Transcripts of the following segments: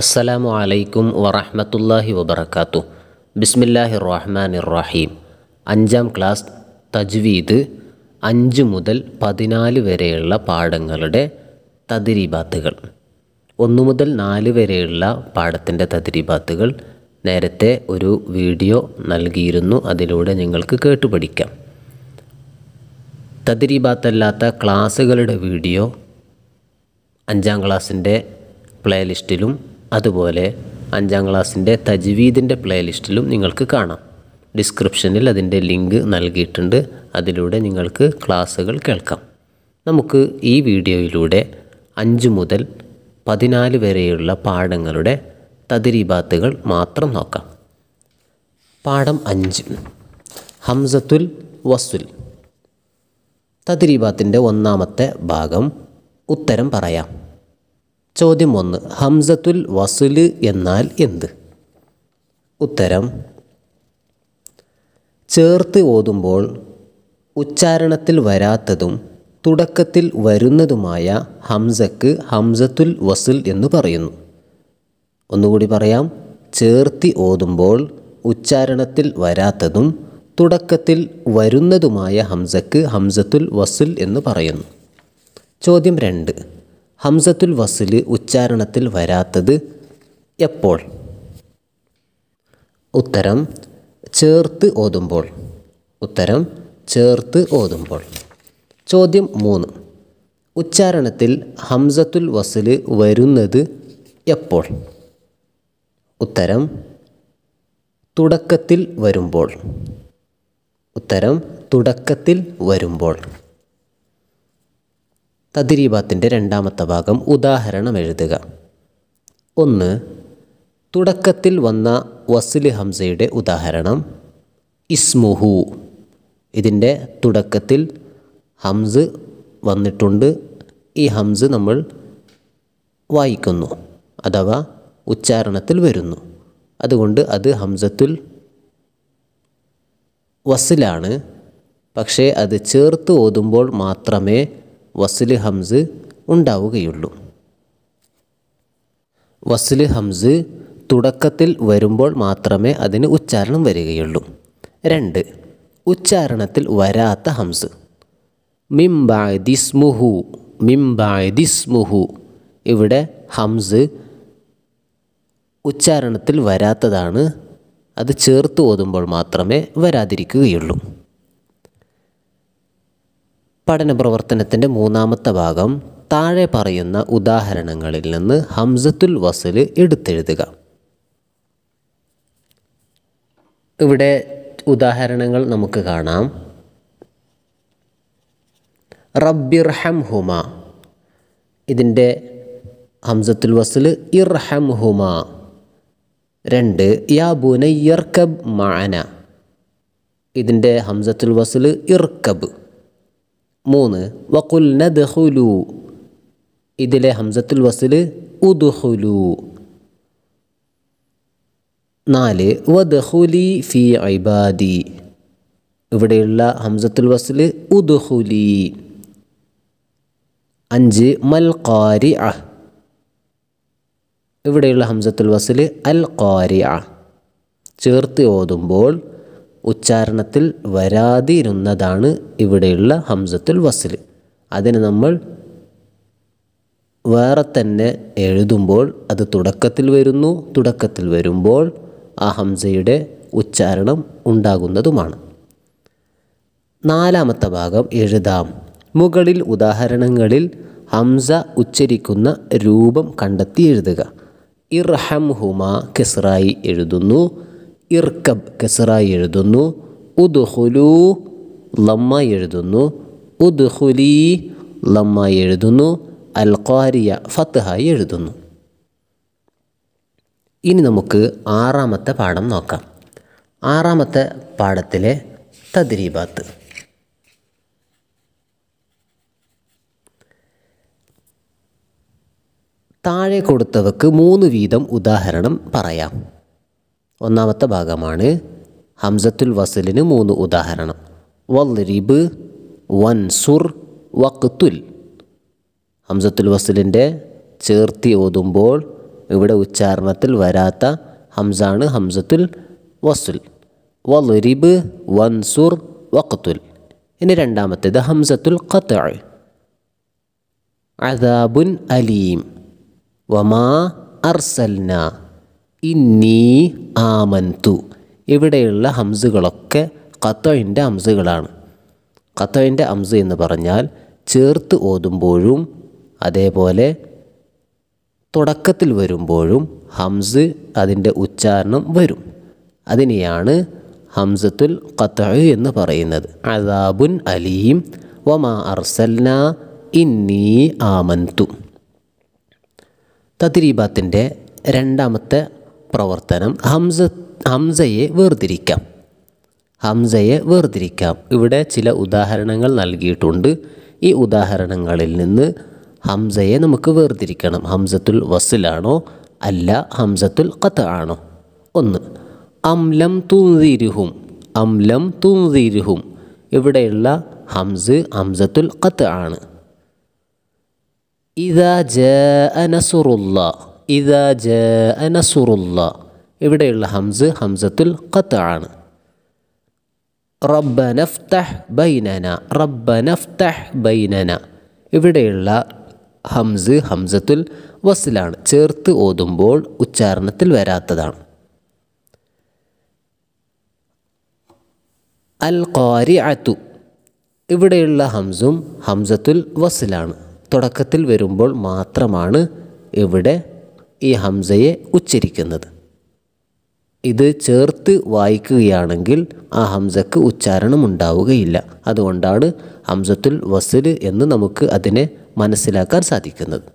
അസ്സലാമു അലൈക്കും വറഹമത്തല്ലാഹി വബർക്കാത്തു ബിസ്മില്ലാഹി റഹ്മാൻ ഇറഹീം അഞ്ചാം ക്ലാസ് തജ്വീദ് അഞ്ച് മുതൽ പതിനാല് വരെയുള്ള പാഠങ്ങളുടെ തതിരിബാത്തുകൾ ഒന്ന് മുതൽ നാല് വരെയുള്ള പാഠത്തിൻ്റെ തതിരിബാത്തുകൾ നേരത്തെ ഒരു വീഡിയോ നൽകിയിരുന്നു അതിലൂടെ നിങ്ങൾക്ക് കേട്ടു പഠിക്കാം തതിരിബാത്തല്ലാത്ത ക്ലാസ്സുകളുടെ വീഡിയോ അഞ്ചാം ക്ലാസ്സിൻ്റെ പ്ലേലിസ്റ്റിലും അതുപോലെ അഞ്ചാം ക്ലാസ്സിൻ്റെ തജ്വീദിൻ്റെ പ്ലേലിസ്റ്റിലും നിങ്ങൾക്ക് കാണാം ഡിസ്ക്രിപ്ഷനിൽ അതിൻ്റെ ലിങ്ക് നൽകിയിട്ടുണ്ട് അതിലൂടെ നിങ്ങൾക്ക് ക്ലാസ്സുകൾ കേൾക്കാം നമുക്ക് ഈ വീഡിയോയിലൂടെ അഞ്ച് മുതൽ പതിനാല് വരെയുള്ള പാഠങ്ങളുടെ തതിരീബാത്തുകൾ മാത്രം നോക്കാം പാഠം അഞ്ച് ഹംസത്തുൽ വസുൽ തതിരീബാത്തിൻ്റെ ഒന്നാമത്തെ ഭാഗം ഉത്തരം പറയാം ചോദ്യം ഒന്ന് ഹംസത്തുൽ വസുല് എന്നാൽ എന്ത് ഉത്തരം ചേർത്ത് ഓതുമ്പോൾ ഉച്ചാരണത്തിൽ വരാത്തതും തുടക്കത്തിൽ വരുന്നതുമായ ഹംസക്ക് ഹംസത്തുൽ വസുൽ എന്ന് പറയുന്നു ഒന്നുകൂടി പറയാം ചേർത്തി ഓതുമ്പോൾ ഉച്ചാരണത്തിൽ വരാത്തതും തുടക്കത്തിൽ വരുന്നതുമായ ഹംസക്ക് ഹംസത്തുൽ വസുൽ എന്ന് പറയുന്നു ചോദ്യം രണ്ട് ഹംസത്തുൽ വസുല് ഉച്ചാരണത്തിൽ വരാത്തത് എപ്പോൾ ഉത്തരം ചേർത്ത് ഓതുമ്പോൾ ഉത്തരം ചേർത്ത് ഓതുമ്പോൾ ചോദ്യം മൂന്ന് ഉച്ചാരണത്തിൽ ഹംസത്തുൽ വസുല് വരുന്നത് എപ്പോൾ ഉത്തരം തുടക്കത്തിൽ വരുമ്പോൾ ഉത്തരം തുടക്കത്തിൽ വരുമ്പോൾ തദ്രീബാത്തിൻ്റെ രണ്ടാമത്തെ ഭാഗം ഉദാഹരണം എഴുതുക ഒന്ന് തുടക്കത്തിൽ വന്ന വസിൽ ഹംസയുടെ ഉദാഹരണം ഇസ്മുഹു ഇതിൻ്റെ തുടക്കത്തിൽ ഹംസ് വന്നിട്ടുണ്ട് ഈ ഹംസ് നമ്മൾ വായിക്കുന്നു അഥവാ ഉച്ചാരണത്തിൽ വരുന്നു അതുകൊണ്ട് അത് ഹംസത്തുൽ വസിലാണ് പക്ഷേ അത് ചേർത്ത് ഓതുമ്പോൾ മാത്രമേ വസ്ല് ഹംസ് ഉണ്ടാവുകയുള്ളൂ വസ്ല് ഹംസ് തുടക്കത്തിൽ വരുമ്പോൾ മാത്രമേ അതിന് ഉച്ചാരണം വരികയുള്ളൂ രണ്ട് ഉച്ചാരണത്തിൽ വരാത്ത ഹംസ് മിംബായ്ദിസ്മുഹു മിംബായ്ദിസ്മുഹു ഇവിടെ ഹംസ് ഉച്ചാരണത്തിൽ വരാത്തതാണ് അത് ചേർത്ത് ഓതുമ്പോൾ മാത്രമേ വരാതിരിക്കുകയുള്ളൂ പഠന പ്രവർത്തനത്തിൻ്റെ മൂന്നാമത്തെ ഭാഗം താഴെ പറയുന്ന ഉദാഹരണങ്ങളിൽ നിന്ന് ഹംസത്തുൽ വസൽ എടുത്തെഴുതുക ഇവിടെ ഉദാഹരണങ്ങൾ നമുക്ക് കാണാം റബ്ബിർഹം ഹുമ ഇതിൻ്റെ ഹംസത്തുൽ വസൽ ഇർഹം ഹുമ രണ്ട് യാ ബുനയ്യർക്കബ് മാന ഇതിൻ്റെ ഹംസത്തുൽ വസൽ ഇർക്കബ് മൂന്ന് വക്കുൽ നദ്ഹുലു ഇതിലെ ഹംസത്തുൽ വസിൽ ഉദ്ഹുലു നാല് വദ്ഹുലി ഫി ഐബാദി ഇവിടെയുള്ള ഹംസത്തുൽ വസിൽ ഉദ്ഹുലി അഞ്ച് മൽ ഖാരി ഇവിടെയുള്ള ഹംസത്തുൽ വസിൽ അൽ ഖാരി ചേർത്ത് ഓതുമ്പോൾ ഉച്ചാരണത്തിൽ വരാതിരുന്നതാണ് ഇവിടെയുള്ള ഹംസത്തുൽ വസ്ൽ അതിന് നമ്മൾ വേറെ തന്നെ എഴുതുമ്പോൾ അത് തുടക്കത്തിൽ വരുന്നു തുടക്കത്തിൽ വരുമ്പോൾ ആ ഹംസയുടെ ഉച്ചാരണം ഉണ്ടാകുന്നതുമാണ് നാലാമത്തെ ഭാഗം എഴുതാം മുകളിൽ ഉദാഹരണങ്ങളിൽ ഹംസ ഉച്ചരിക്കുന്ന രൂപം കണ്ടെത്തി എഴുതുക ഇർഹം ഹുമ കിസ്റായി എഴുതുന്നു ഇർക്കബ് കസറായി എഴുതുന്നു ഉദുഹുലു ലമ്മായി എഴുതുന്നു ഉദുഹുലി ലമ്മായി എഴുതുന്നു അൽ ഖാരിയ ഫത്തഹായി എഴുതുന്നു ഇനി നമുക്ക് ആറാമത്തെ പാഠം നോക്കാം ആറാമത്തെ പാഠത്തിലെ തദ്രീബാത്ത് താഴെ കൊടുത്തവക്ക് മൂന്ന് വീതം ഉദാഹരണം പറയാം ഒന്നാമത്തെ ഭാഗമാണ് ഹംസത്തുൽ വസലിന് മൂന്ന് ഉദാഹരണം വൽറിബ് വൻസുർ വക്തുൽ ഹംസത്തുൽ വസലിൻ്റെ ചേർത്തി ഓതുമ്പോൾ ഇവിടെ ഉച്ചാരണത്തിൽ വരാത്ത ഹംസാണ് ഹംസത്തുൽ വസുൽ വൽറിബ് വൻസുർ വക്തുൽ ഇനി രണ്ടാമത്തേത് ഹംസത്തുൽ ഖത്ത് അദാബുൻ അലീം വമാ അർസൽന ഇന്നീ ആമന്തു ഇവിടെയുള്ള ഹംസുകളൊക്കെ കത്തോയിൻ്റെ ഹംസുകളാണ് കത്തോയിൻ്റെ ഹംസ് എന്ന് പറഞ്ഞാൽ ചേർത്ത് ഓതുമ്പോഴും അതേപോലെ തുടക്കത്തിൽ വരുമ്പോഴും ഹംസ് അതിൻ്റെ ഉച്ചാരണം വരും അതിനെയാണ് ഹംസത്തുൽ ഖത്തഹ് എന്ന് പറയുന്നത് അദാബുൻ അലീം വമാ അർസൽന ഇന്നി ആമന്തു തദ്രീബാത്തിൻ്റെ രണ്ടാമത്തെ പ്രവർത്തനം ഹംസ ഹംസയെ വേർതിരിക്കാം ഹംസയെ വേർതിരിക്കാം ഇവിടെ ചില ഉദാഹരണങ്ങൾ നൽകിയിട്ടുണ്ട് ഈ ഉദാഹരണങ്ങളിൽ നിന്ന് ഹംസയെ നമുക്ക് വേർതിരിക്കണം ഹംസത്തുൽ വസിലാണോ അല്ല ഹംസത്തുൽ കത്ത് ആണോ ഒന്ന് അംലം തുന്തിരുഹും അംലം തുന്തിരുഹും ഇവിടെയുള്ള ഹംസ് ഹംസത്തുൽ കത്ത് ആണ് ഇതാ ജ ഇദ ജ ഇവിടെയുള്ള ഹംസ് ഹംസത്തുൽ ഖത്ത് ആണ് റബ്ബ നഫ്തഹ് ബൈനന റബ്ബ നഫ്തഹ് ബൈനന ഇവിടെയുള്ള ഹംസ് ഹംസത്തുൽ വസിലാണ് ചേർത്ത് ഓതുമ്പോൾ ഉച്ചാരണത്തിൽ വരാത്തതാണ് അൽ ഖാരി അത്തു ഇവിടെയുള്ള ഹംസും ഹംസത്തുൽ വസിലാണ് തുടക്കത്തിൽ വരുമ്പോൾ മാത്രമാണ് ഇവിടെ ഈ ഹംസയെ ഉച്ചരിക്കുന്നത് ഇത് ചേർത്ത് വായിക്കുകയാണെങ്കിൽ ആ ഹംസക്ക് ഉച്ചാരണം ഉണ്ടാവുകയില്ല അതുകൊണ്ടാണ് ഹംസത്തുൽ വസിൽ എന്ന് നമുക്ക് അതിനെ മനസ്സിലാക്കാൻ സാധിക്കുന്നത്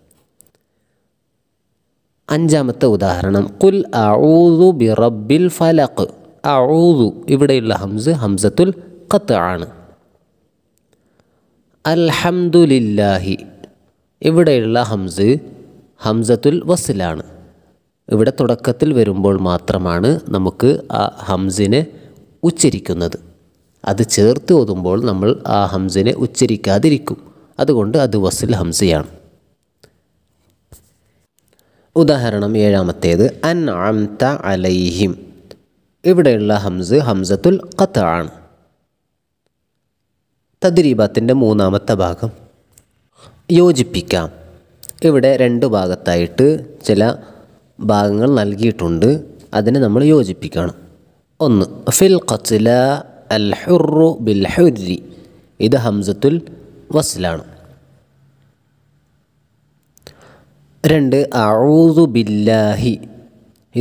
അഞ്ചാമത്തെ ഉദാഹരണം കുൽ അഊദു ബിറബിൽ ഫലഖ് അഊദു ഇവിടെയുള്ള ഹംസ് ഹംസത്തുൽ ഖത്ത് ആണ് അൽഹംദുലില്ലാഹി ഇവിടെയുള്ള ഹംസ് ഹംസത്തുൽ വസിലാണ് ഇവിടെ തുടക്കത്തിൽ വരുമ്പോൾ മാത്രമാണ് നമുക്ക് ആ ഹംസിനെ ഉച്ചരിക്കുന്നത് അത് ചേർത്ത് ഓതുമ്പോൾ നമ്മൾ ആ ഹംസിനെ ഉച്ചരിക്കാതിരിക്കും അതുകൊണ്ട് അത് വസിൽ ഹംസയാണ് ഉദാഹരണം ഏഴാമത്തേത് അൻ അംത അലൈഹിം ഇവിടെയുള്ള ഹംസ് ഹംസത്തുൽ ഖത്ത ആണ് തദ്രീബാത്തിൻ്റെ മൂന്നാമത്തെ ഭാഗം യോജിപ്പിക്കാം ഇവിടെ രണ്ട് ഭാഗത്തായിട്ട് ചില ഭാഗങ്ങൾ നൽകിയിട്ടുണ്ട് അതിനെ നമ്മൾ യോജിപ്പിക്കണം ഒന്ന് ഫിൽ ഖത്ല അൽ ഹുറു ബിൽ ഹുരി ഇത് ഹംസത്തുൽ വസ്ലാണ് രണ്ട് അഊദു ബില്ലാഹി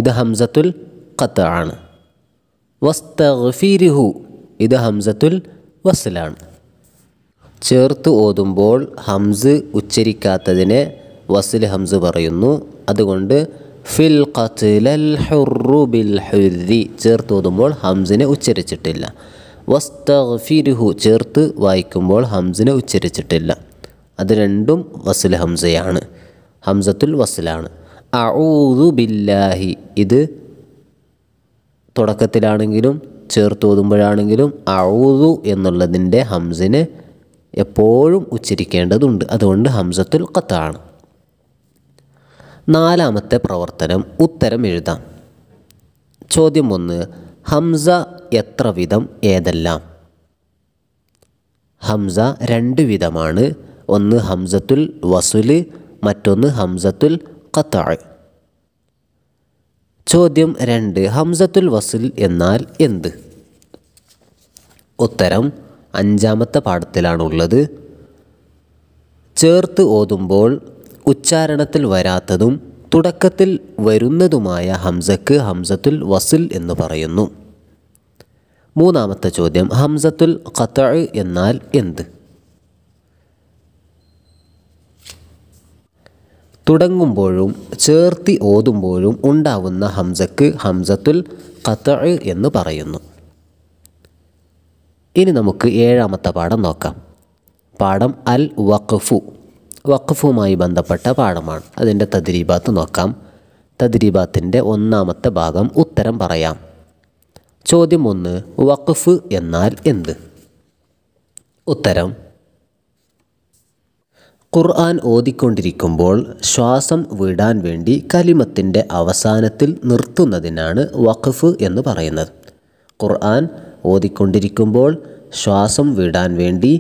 ഇത് ഹംസത്തുൽ ഖത്ത് ആണ് വസ്തഗ്ഫിരിഹു ഇത് ഹംസത്തുൽ വസ്ലാണ് ചേർത്ത് ഓതുമ്പോൾ ഹംസ് ഉച്ചരിക്കാത്തതിനെ വസിൽ ഹംസ് പറയുന്നു അതുകൊണ്ട് ഫിൽ ഖത്തിലൽ ഹുറു ബിൽ ഹുരി ചേർത്ത് ഓതുമ്പോൾ ഹംസിനെ ഉച്ചരിച്ചിട്ടില്ല വസ്തഫിരുഹു ചേർത്ത് വായിക്കുമ്പോൾ ഹംസിനെ ഉച്ചരിച്ചിട്ടില്ല അത് രണ്ടും വസിൽ ഹംസയാണ് ഹംസത്തുൽ വസിലാണ് അഊദു ബില്ലാഹി ഇത് തുടക്കത്തിലാണെങ്കിലും ചേർത്ത് ഓതുമ്പോഴാണെങ്കിലും അഊദു എന്നുള്ളതിൻ്റെ ഹംസിനെ എപ്പോഴും ഉച്ചരിക്കേണ്ടതുണ്ട് അതുകൊണ്ട് ഹംസത്തുൽ കത്താണ് നാലാമത്തെ പ്രവർത്തനം ഉത്തരം എഴുതാം ചോദ്യം ഒന്ന് ഹംസ എത്ര വിധം ഏതെല്ലാം ഹംസ രണ്ട് വിധമാണ് ഒന്ന് ഹംസത്തുൽ വസുല് മറ്റൊന്ന് ഹംസത്തുൽ കത്താൾ ചോദ്യം രണ്ട് ഹംസത്തുൽ വസുൽ എന്നാൽ എന്ത് ഉത്തരം അഞ്ചാമത്തെ പാഠത്തിലാണുള്ളത് ചേർത്ത് ഓതുമ്പോൾ ഉച്ചാരണത്തിൽ വരാത്തതും തുടക്കത്തിൽ വരുന്നതുമായ ഹംസക്ക് ഹംസത്തുൽ വസിൽ എന്ന് പറയുന്നു മൂന്നാമത്തെ ചോദ്യം ഹംസത്തുൽ ഖത്ത എന്നാൽ എന്ത് തുടങ്ങുമ്പോഴും ചേർത്തി ഓതുമ്പോഴും ഉണ്ടാവുന്ന ഹംസക്ക് ഹംസത്തുൽ ഖത്ത എന്ന് പറയുന്നു ഇനി നമുക്ക് ഏഴാമത്തെ പാഠം നോക്കാം പാഠം അൽ വഖഫു വഖഫുമായി ബന്ധപ്പെട്ട പാഠമാണ് അതിൻ്റെ തദ്രീബാത്ത് നോക്കാം തദ്രീബാത്തിൻ്റെ ഒന്നാമത്തെ ഭാഗം ഉത്തരം പറയാം ചോദ്യം ഒന്ന് വഖഫ് എന്നാൽ എന്ത് ഉത്തരം ഖുർആൻ ഓതിക്കൊണ്ടിരിക്കുമ്പോൾ ശ്വാസം വിടാൻ വേണ്ടി കലിമത്തിൻ്റെ അവസാനത്തിൽ നിർത്തുന്നതിനാണ് വഖഫ് എന്ന് പറയുന്നത് ഖുർആൻ ഓതിക്കൊണ്ടിരിക്കുമ്പോൾ ശ്വാസം വിടാൻ വേണ്ടി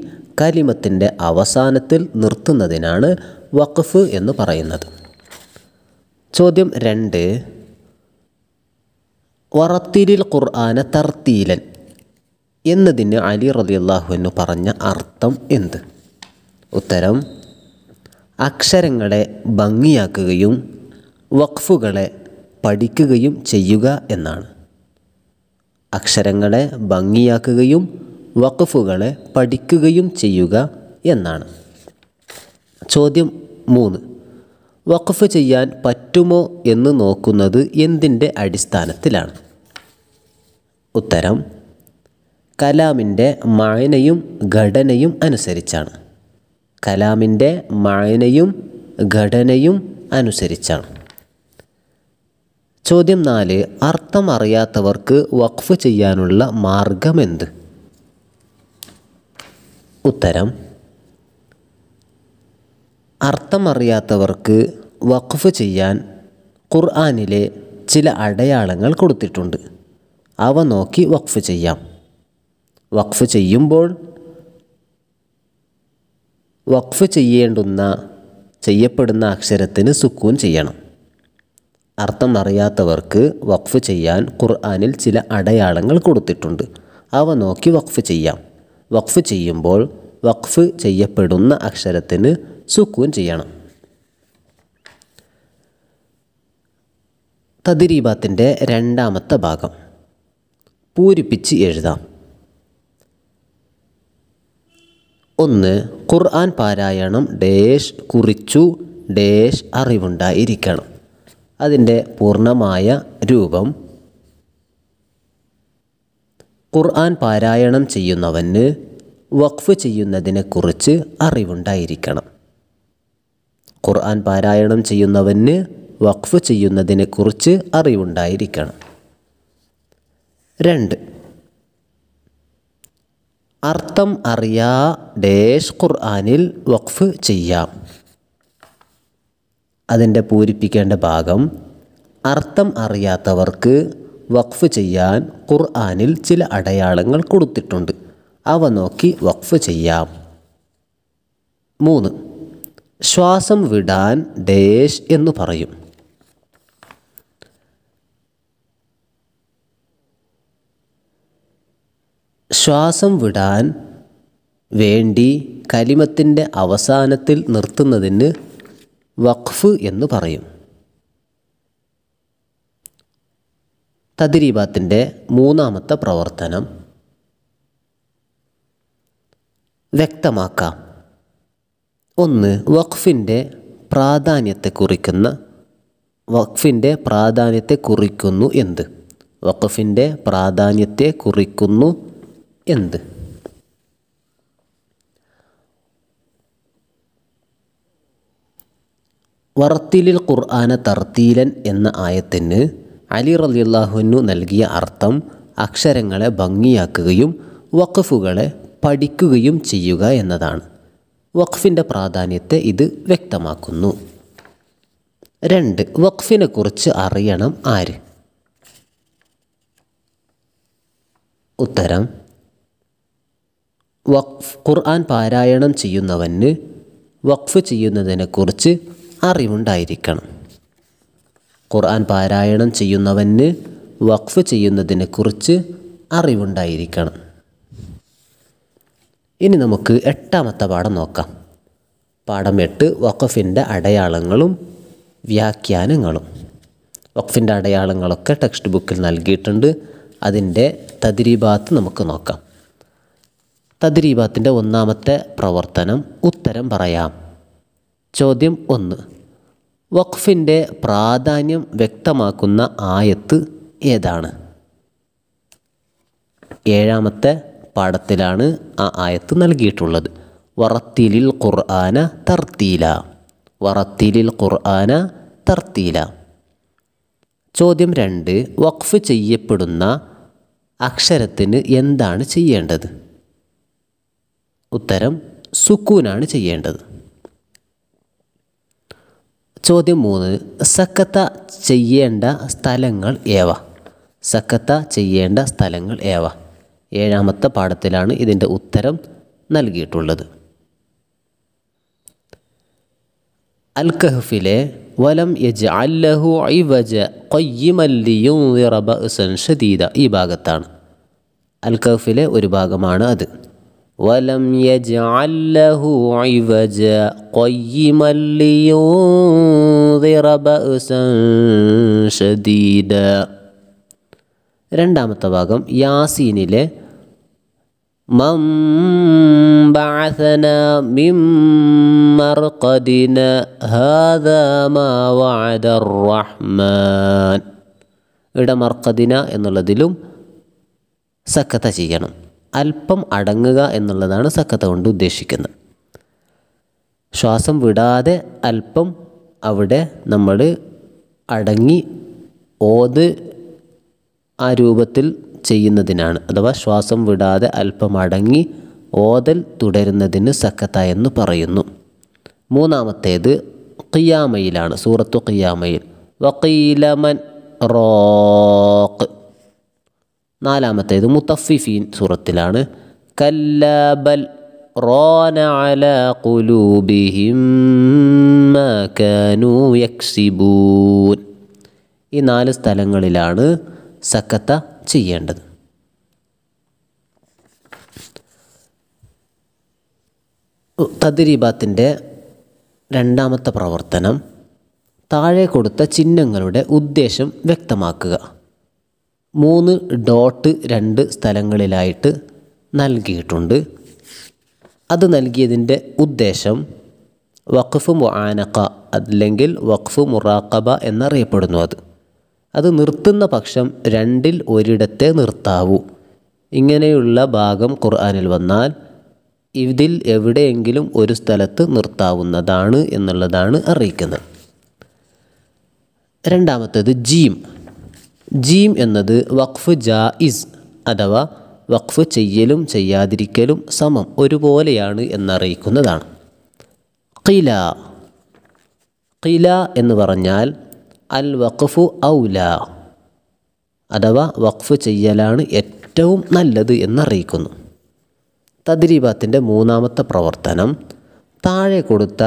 കലിമത്തിൻ്റെ അവസാനത്തിൽ നിർത്തുന്നതിനാണ് വഖഫ് എന്ന് പറയുന്നത് ചോദ്യം രണ്ട് വറത്തിരിൽ ഖുർആാന തർത്തീലൻ എന്നതിന് അലി റലിയല്ലാഹു എന്ന് പറഞ്ഞ അർത്ഥം എന്ത് ഉത്തരം അക്ഷരങ്ങളെ ഭംഗിയാക്കുകയും വഖഫുകളെ പഠിക്കുകയും ചെയ്യുക എന്നാണ് അക്ഷരങ്ങളെ ഭംഗിയാക്കുകയും വഖഫുകളെ പഠിക്കുകയും ചെയ്യുക എന്നാണ് ചോദ്യം മൂന്ന് വഖഫ് ചെയ്യാൻ പറ്റുമോ എന്ന് നോക്കുന്നത് എന്തിൻ്റെ അടിസ്ഥാനത്തിലാണ് ഉത്തരം കലാമിൻ്റെ മായനയും ഘടനയും അനുസരിച്ചാണ് കലാമിൻ്റെ മായനയും ഘടനയും അനുസരിച്ചാണ് ചോദ്യം നാല് അർത്ഥം അറിയാത്തവർക്ക് വഖഫ് ചെയ്യാനുള്ള മാർഗമെന്ത് ഉത്തരം അർത്ഥമറിയാത്തവർക്ക് വഖഫ് ചെയ്യാൻ ഖുർആാനിലെ ചില അടയാളങ്ങൾ കൊടുത്തിട്ടുണ്ട് അവ നോക്കി വഖഫ് ചെയ്യാം വഖഫ് ചെയ്യുമ്പോൾ വഖഫ് ചെയ്യേണ്ടുന്ന ചെയ്യപ്പെടുന്ന അക്ഷരത്തിന് സുക്കൂൻ ചെയ്യണം അർത്ഥം അറിയാത്തവർക്ക് വഖഫ് ചെയ്യാൻ ഖുർആാനിൽ ചില അടയാളങ്ങൾ കൊടുത്തിട്ടുണ്ട് അവ നോക്കി വഖഫ് ചെയ്യാം വഖഫ് ചെയ്യുമ്പോൾ വഖഫ് ചെയ്യപ്പെടുന്ന അക്ഷരത്തിന് സുക്കൂൻ ചെയ്യണം തദ്രീബാത്തിൻ്റെ രണ്ടാമത്തെ ഭാഗം പൂരിപ്പിച്ച് എഴുതാം ഒന്ന് ഖുർആൻ പാരായണം ഡേഷ് കുറിച്ചു ഡേഷ് അറിവുണ്ടായിരിക്കണം അതിൻ്റെ പൂർണ്ണമായ രൂപം ഖുർആൻ പാരായണം ചെയ്യുന്നവന് വഖഫ് ചെയ്യുന്നതിനെക്കുറിച്ച് അറിവുണ്ടായിരിക്കണം ഖുർആൻ പാരായണം ചെയ്യുന്നവന് വഖഫ് ചെയ്യുന്നതിനെക്കുറിച്ച് അറിവുണ്ടായിരിക്കണം രണ്ട് അർത്ഥം അറിയാ ഡേഷ് ഖുർആാനിൽ വഖഫ് ചെയ്യാം അതിൻ്റെ പൂരിപ്പിക്കേണ്ട ഭാഗം അർത്ഥം അറിയാത്തവർക്ക് വഖഫ് ചെയ്യാൻ ഖുർആാനിൽ ചില അടയാളങ്ങൾ കൊടുത്തിട്ടുണ്ട് അവ നോക്കി വഖഫ് ചെയ്യാം മൂന്ന് ശ്വാസം വിടാൻ ഡേഷ് എന്ന് പറയും ശ്വാസം വിടാൻ വേണ്ടി കലിമത്തിൻ്റെ അവസാനത്തിൽ നിർത്തുന്നതിന് വഖഫ് എന്ന് പറയും തദ്രീബാത്തിൻ്റെ മൂന്നാമത്തെ പ്രവർത്തനം വ്യക്തമാക്കാം ഒന്ന് വഖഫിൻ്റെ പ്രാധാന്യത്തെ കുറിക്കുന്ന വഖഫിൻ്റെ പ്രാധാന്യത്തെ കുറിക്കുന്നു എന്ത് വഖഫിൻ്റെ പ്രാധാന്യത്തെ കുറിക്കുന്നു എന്ത് വറത്തിലിൽ ഖുർആന തർത്തീലൻ എന്ന ആയത്തിന് അലി റലിയല്ലാഹുനു നൽകിയ അർത്ഥം അക്ഷരങ്ങളെ ഭംഗിയാക്കുകയും വഖഫുകളെ പഠിക്കുകയും ചെയ്യുക എന്നതാണ് വഖഫിൻ്റെ പ്രാധാന്യത്തെ ഇത് വ്യക്തമാക്കുന്നു രണ്ട് വഖഫിനെക്കുറിച്ച് അറിയണം ആര് ഉത്തരം വഖഫ് ഖുർആൻ പാരായണം ചെയ്യുന്നവന് വഖഫ് ചെയ്യുന്നതിനെക്കുറിച്ച് അറിവുണ്ടായിരിക്കണം ഖുർആൻ പാരായണം ചെയ്യുന്നവന് വഖഫ് ചെയ്യുന്നതിനെക്കുറിച്ച് അറിവുണ്ടായിരിക്കണം ഇനി നമുക്ക് എട്ടാമത്തെ പാഠം നോക്കാം പാഠം എട്ട് വഖഫിൻ്റെ അടയാളങ്ങളും വ്യാഖ്യാനങ്ങളും വഖഫിൻ്റെ അടയാളങ്ങളൊക്കെ ടെക്സ്റ്റ് ബുക്കിൽ നൽകിയിട്ടുണ്ട് അതിൻ്റെ തദ്രീബാത്ത് നമുക്ക് നോക്കാം തദ്രീബാത്തിൻ്റെ ഒന്നാമത്തെ പ്രവർത്തനം ഉത്തരം പറയാം ചോദ്യം ഒന്ന് വഖഫിൻ്റെ പ്രാധാന്യം വ്യക്തമാക്കുന്ന ആയത്ത് ഏതാണ് ഏഴാമത്തെ പാഠത്തിലാണ് ആ ആയത്ത് നൽകിയിട്ടുള്ളത് വറത്തിലിൽ ഖുർആന തർത്തീല വറത്തിലിൽ ഖുർആന തർത്തീല ചോദ്യം രണ്ട് വഖഫ് ചെയ്യപ്പെടുന്ന അക്ഷരത്തിന് എന്താണ് ചെയ്യേണ്ടത് ഉത്തരം സുക്കൂനാണ് ചെയ്യേണ്ടത് ചോദ്യം മൂന്ന് സക്കത്ത ചെയ്യേണ്ട സ്ഥലങ്ങൾ ഏവ സക്കത്ത ചെയ്യേണ്ട സ്ഥലങ്ങൾ ഏവ ഏഴാമത്തെ പാഠത്തിലാണ് ഇതിൻ്റെ ഉത്തരം നൽകിയിട്ടുള്ളത് അൽ വലം യജ് അല്ലഹു ഐവജ കൊയ്യിമല്ലിയും ഈ ഭാഗത്താണ് അൽ ഒരു ഭാഗമാണ് അത് ولم يجعل له عوجا قيما لينذر بأسا شديدا രണ്ടാമത്തെ ഭാഗം യാസീനിലെ മം بعثنا من مرقدنا هذا ما وعد الرحمن ഇടമർക്കദിന എന്നുള്ളതിലും സക്കത്ത ചെയ്യണം അല്പം അടങ്ങുക എന്നുള്ളതാണ് സക്കത്ത കൊണ്ട് ഉദ്ദേശിക്കുന്നത് ശ്വാസം വിടാതെ അല്പം അവിടെ നമ്മൾ അടങ്ങി ഓത് ആ രൂപത്തിൽ ചെയ്യുന്നതിനാണ് അഥവാ ശ്വാസം വിടാതെ അല്പം അടങ്ങി ഓതൽ തുടരുന്നതിന് സക്കത്ത എന്ന് പറയുന്നു മൂന്നാമത്തേത് ഖിയാമയിലാണ് സൂറത്തു ഖിയാമയിൽ വക്കീലമൻ റോക്ക് നാലാമത്തേത് മുത്തഫിഫീൻ സുറത്തിലാണ് കല്ലാബൽ റോന അല കുലൂബിഹിം കാനു ഈ നാല് സ്ഥലങ്ങളിലാണ് സക്കത്ത ചെയ്യേണ്ടത് തദ്രീബാത്തിൻ്റെ രണ്ടാമത്തെ പ്രവർത്തനം താഴെ കൊടുത്ത ചിഹ്നങ്ങളുടെ ഉദ്ദേശം വ്യക്തമാക്കുക മൂന്ന് ഡോട്ട് രണ്ട് സ്ഥലങ്ങളിലായിട്ട് നൽകിയിട്ടുണ്ട് അത് നൽകിയതിൻ്റെ ഉദ്ദേശം വഖഫ് മുആനക്ക അല്ലെങ്കിൽ വഖഫ് മുറാക്കബ എന്നറിയപ്പെടുന്നു അത് അത് നിർത്തുന്ന പക്ഷം രണ്ടിൽ ഒരിടത്തെ നിർത്താവൂ ഇങ്ങനെയുള്ള ഭാഗം ഖുർആാനിൽ വന്നാൽ ഇതിൽ എവിടെയെങ്കിലും ഒരു സ്ഥലത്ത് നിർത്താവുന്നതാണ് എന്നുള്ളതാണ് അറിയിക്കുന്നത് രണ്ടാമത്തേത് ജീം ജീം എന്നത് വഖഫ് ജായിസ് അഥവാ വഖഫ് ചെയ്യലും ചെയ്യാതിരിക്കലും സമം ഒരുപോലെയാണ് എന്നറിയിക്കുന്നതാണ് ഖില ഖില എന്ന് പറഞ്ഞാൽ അൽ വഖഫു ഔല അഥവാ വഖഫ് ചെയ്യലാണ് ഏറ്റവും നല്ലത് എന്നറിയിക്കുന്നു തദ്രീബാത്തിൻ്റെ മൂന്നാമത്തെ പ്രവർത്തനം താഴെ കൊടുത്ത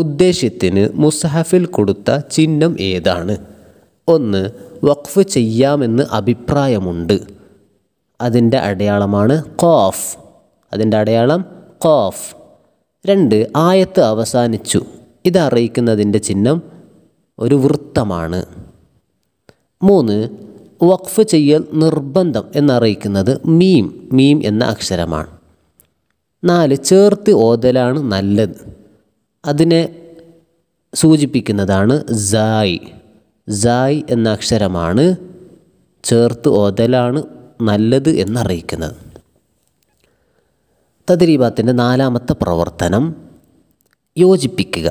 ഉദ്ദേശ്യത്തിന് മുസ്ഹഫിൽ കൊടുത്ത ചിഹ്നം ഏതാണ് ഒന്ന് വഖഫ് ചെയ്യാമെന്ന് അഭിപ്രായമുണ്ട് അതിൻ്റെ അടയാളമാണ് കോഫ് അതിൻ്റെ അടയാളം കോഫ് രണ്ട് ആയത്ത് അവസാനിച്ചു ഇത് അറിയിക്കുന്നതിൻ്റെ ചിഹ്നം ഒരു വൃത്തമാണ് മൂന്ന് വഖഫ് ചെയ്യൽ നിർബന്ധം എന്നറിയിക്കുന്നത് മീം മീം എന്ന അക്ഷരമാണ് നാല് ചേർത്ത് ഓതലാണ് നല്ലത് അതിനെ സൂചിപ്പിക്കുന്നതാണ് സായ് ജായ് എന്ന അക്ഷരമാണ് ചേർത്ത് ഓതലാണ് നല്ലത് എന്നറിയിക്കുന്നത് തദ്രീബാത്തിൻ്റെ നാലാമത്തെ പ്രവർത്തനം യോജിപ്പിക്കുക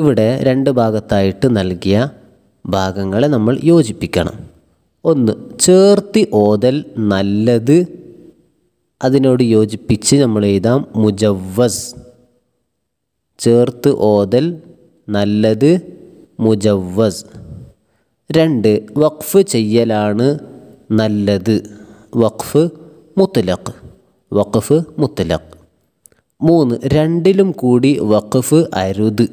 ഇവിടെ രണ്ട് ഭാഗത്തായിട്ട് നൽകിയ ഭാഗങ്ങളെ നമ്മൾ യോജിപ്പിക്കണം ഒന്ന് ചേർത്തി ഓതൽ നല്ലത് അതിനോട് യോജിപ്പിച്ച് നമ്മൾ എഴുതാം മുജവ്വസ് ചേർത്ത് ഓതൽ നല്ലത് മുജവ്വസ് രണ്ട് വഖഫ് ചെയ്യലാണ് നല്ലത് വഖഫ് മുത്തലഖ് വഖഫ് മുത്തലഖ് മൂന്ന് രണ്ടിലും കൂടി വഖഫ് അരുത്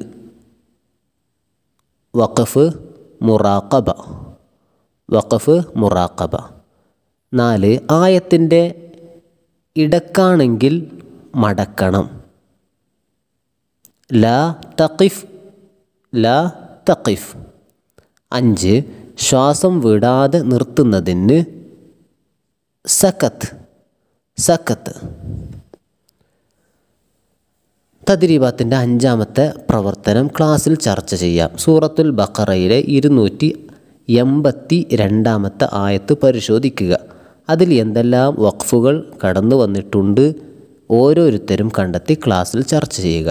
വഖഫ് മുറാക്കബ വഖഫ് മുറാക്കബ നാല് ആയത്തിൻ്റെ ഇടക്കാണെങ്കിൽ മടക്കണം ലാ തഖിഫ് ല തഖിഫ് അഞ്ച് ശ്വാസം വിടാതെ നിർത്തുന്നതിന് സക്കത്ത് സക്കത്ത് തദ്രീബാത്തിൻ്റെ അഞ്ചാമത്തെ പ്രവർത്തനം ക്ലാസ്സിൽ ചർച്ച ചെയ്യാം സൂറത്തുൽ ബക്കറയിലെ ഇരുന്നൂറ്റി എൺപത്തി രണ്ടാമത്തെ ആയത്ത് പരിശോധിക്കുക അതിൽ എന്തെല്ലാം വഖഫുകൾ കടന്നു വന്നിട്ടുണ്ട് ഓരോരുത്തരും കണ്ടെത്തി ക്ലാസ്സിൽ ചർച്ച ചെയ്യുക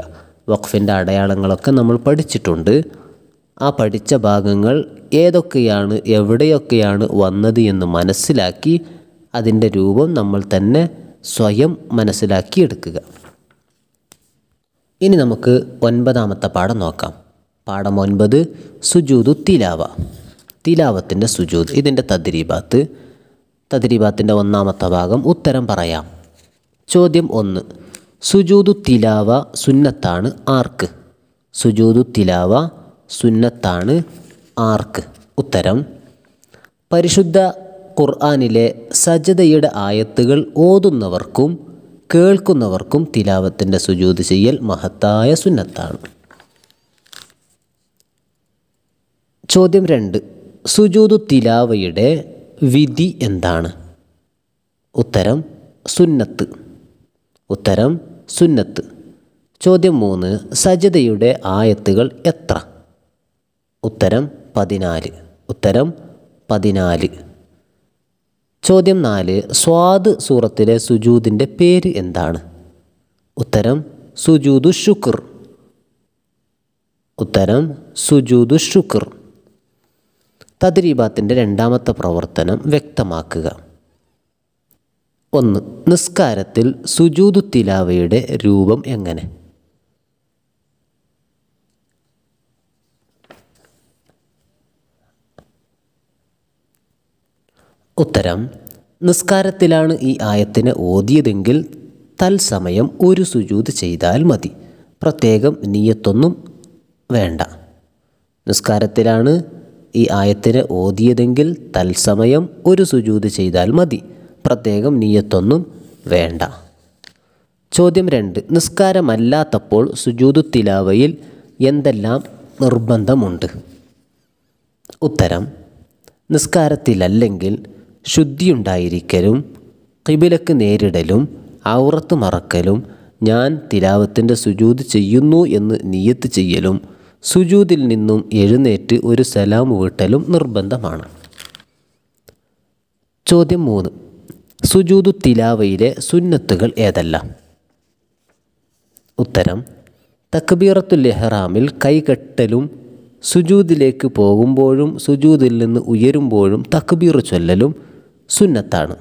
വഖഫിൻ്റെ അടയാളങ്ങളൊക്കെ നമ്മൾ പഠിച്ചിട്ടുണ്ട് ആ പഠിച്ച ഭാഗങ്ങൾ ഏതൊക്കെയാണ് എവിടെയൊക്കെയാണ് വന്നത് എന്ന് മനസ്സിലാക്കി അതിൻ്റെ രൂപം നമ്മൾ തന്നെ സ്വയം മനസ്സിലാക്കിയെടുക്കുക ഇനി നമുക്ക് ഒൻപതാമത്തെ പാഠം നോക്കാം പാഠം ഒൻപത് സുജൂതു തിലാവ തിലാവത്തിൻ്റെ സുജൂത് ഇതിൻ്റെ തദ്രീബാത്ത് തദ്രീബാത്തിൻ്റെ ഒന്നാമത്തെ ഭാഗം ഉത്തരം പറയാം ചോദ്യം ഒന്ന് സുജൂദു തിലാവ സുന്നത്താണ് ആർക്ക് സുജൂദു തിലാവ സുന്നത്താണ് ആർക്ക് ഉത്തരം പരിശുദ്ധ ഖുർആാനിലെ സജതയുടെ ആയത്തുകൾ ഓതുന്നവർക്കും കേൾക്കുന്നവർക്കും തിലാവത്തിൻ്റെ സുജൂത് ചെയ്യൽ മഹത്തായ സുന്നത്താണ് ചോദ്യം രണ്ട് സുജൂതു തിലാവയുടെ വിധി എന്താണ് ഉത്തരം സുന്നത്ത് ഉത്തരം സുന്നത്ത് ചോദ്യം മൂന്ന് സജതയുടെ ആയത്തുകൾ എത്ര ഉത്തരം പതിനാല് ഉത്തരം പതിനാല് ചോദ്യം നാല് സ്വാദ് സൂറത്തിലെ സുജൂദിൻ്റെ പേര് എന്താണ് ഉത്തരം സുജൂദു ഷുക്ർ ഉത്തരം സുജൂദു ഷുക്ർ തദ്രീബാത്തിൻ്റെ രണ്ടാമത്തെ പ്രവർത്തനം വ്യക്തമാക്കുക ഒന്ന് നിസ്കാരത്തിൽ സുജൂദു തിലാവയുടെ രൂപം എങ്ങനെ ഉത്തരം നിസ്കാരത്തിലാണ് ഈ ആയത്തിനെ ഓതിയതെങ്കിൽ തൽസമയം ഒരു സുജൂത് ചെയ്താൽ മതി പ്രത്യേകം നീയത്തൊന്നും വേണ്ട നിസ്കാരത്തിലാണ് ഈ ആയത്തിനെ ഓതിയതെങ്കിൽ തൽസമയം ഒരു സുജൂത് ചെയ്താൽ മതി പ്രത്യേകം നീയത്തൊന്നും വേണ്ട ചോദ്യം രണ്ട് നിസ്കാരമല്ലാത്തപ്പോൾ സുജൂതു തിലാവയിൽ എന്തെല്ലാം നിർബന്ധമുണ്ട് ഉത്തരം നിസ്കാരത്തിലല്ലെങ്കിൽ ശുദ്ധിയുണ്ടായിരിക്കലും കിബിലക്ക് നേരിടലും ഔറത്ത് മറക്കലും ഞാൻ തിലാവത്തിൻ്റെ സുജൂത് ചെയ്യുന്നു എന്ന് നീയത്ത് ചെയ്യലും സുജൂതിൽ നിന്നും എഴുന്നേറ്റ് ഒരു സലാം വീട്ടലും നിർബന്ധമാണ് ചോദ്യം മൂന്ന് സുജൂദു തിലാവയിലെ സുന്നത്തുകൾ ഏതെല്ലാം ഉത്തരം തക്ബീറത്തുൽ എഹ്റാമിൽ കൈകെട്ടലും സുജൂദിലേക്ക് പോകുമ്പോഴും സുജൂദിൽ നിന്ന് ഉയരുമ്പോഴും തക്ബീർ ചൊല്ലലും സുന്നത്താണ്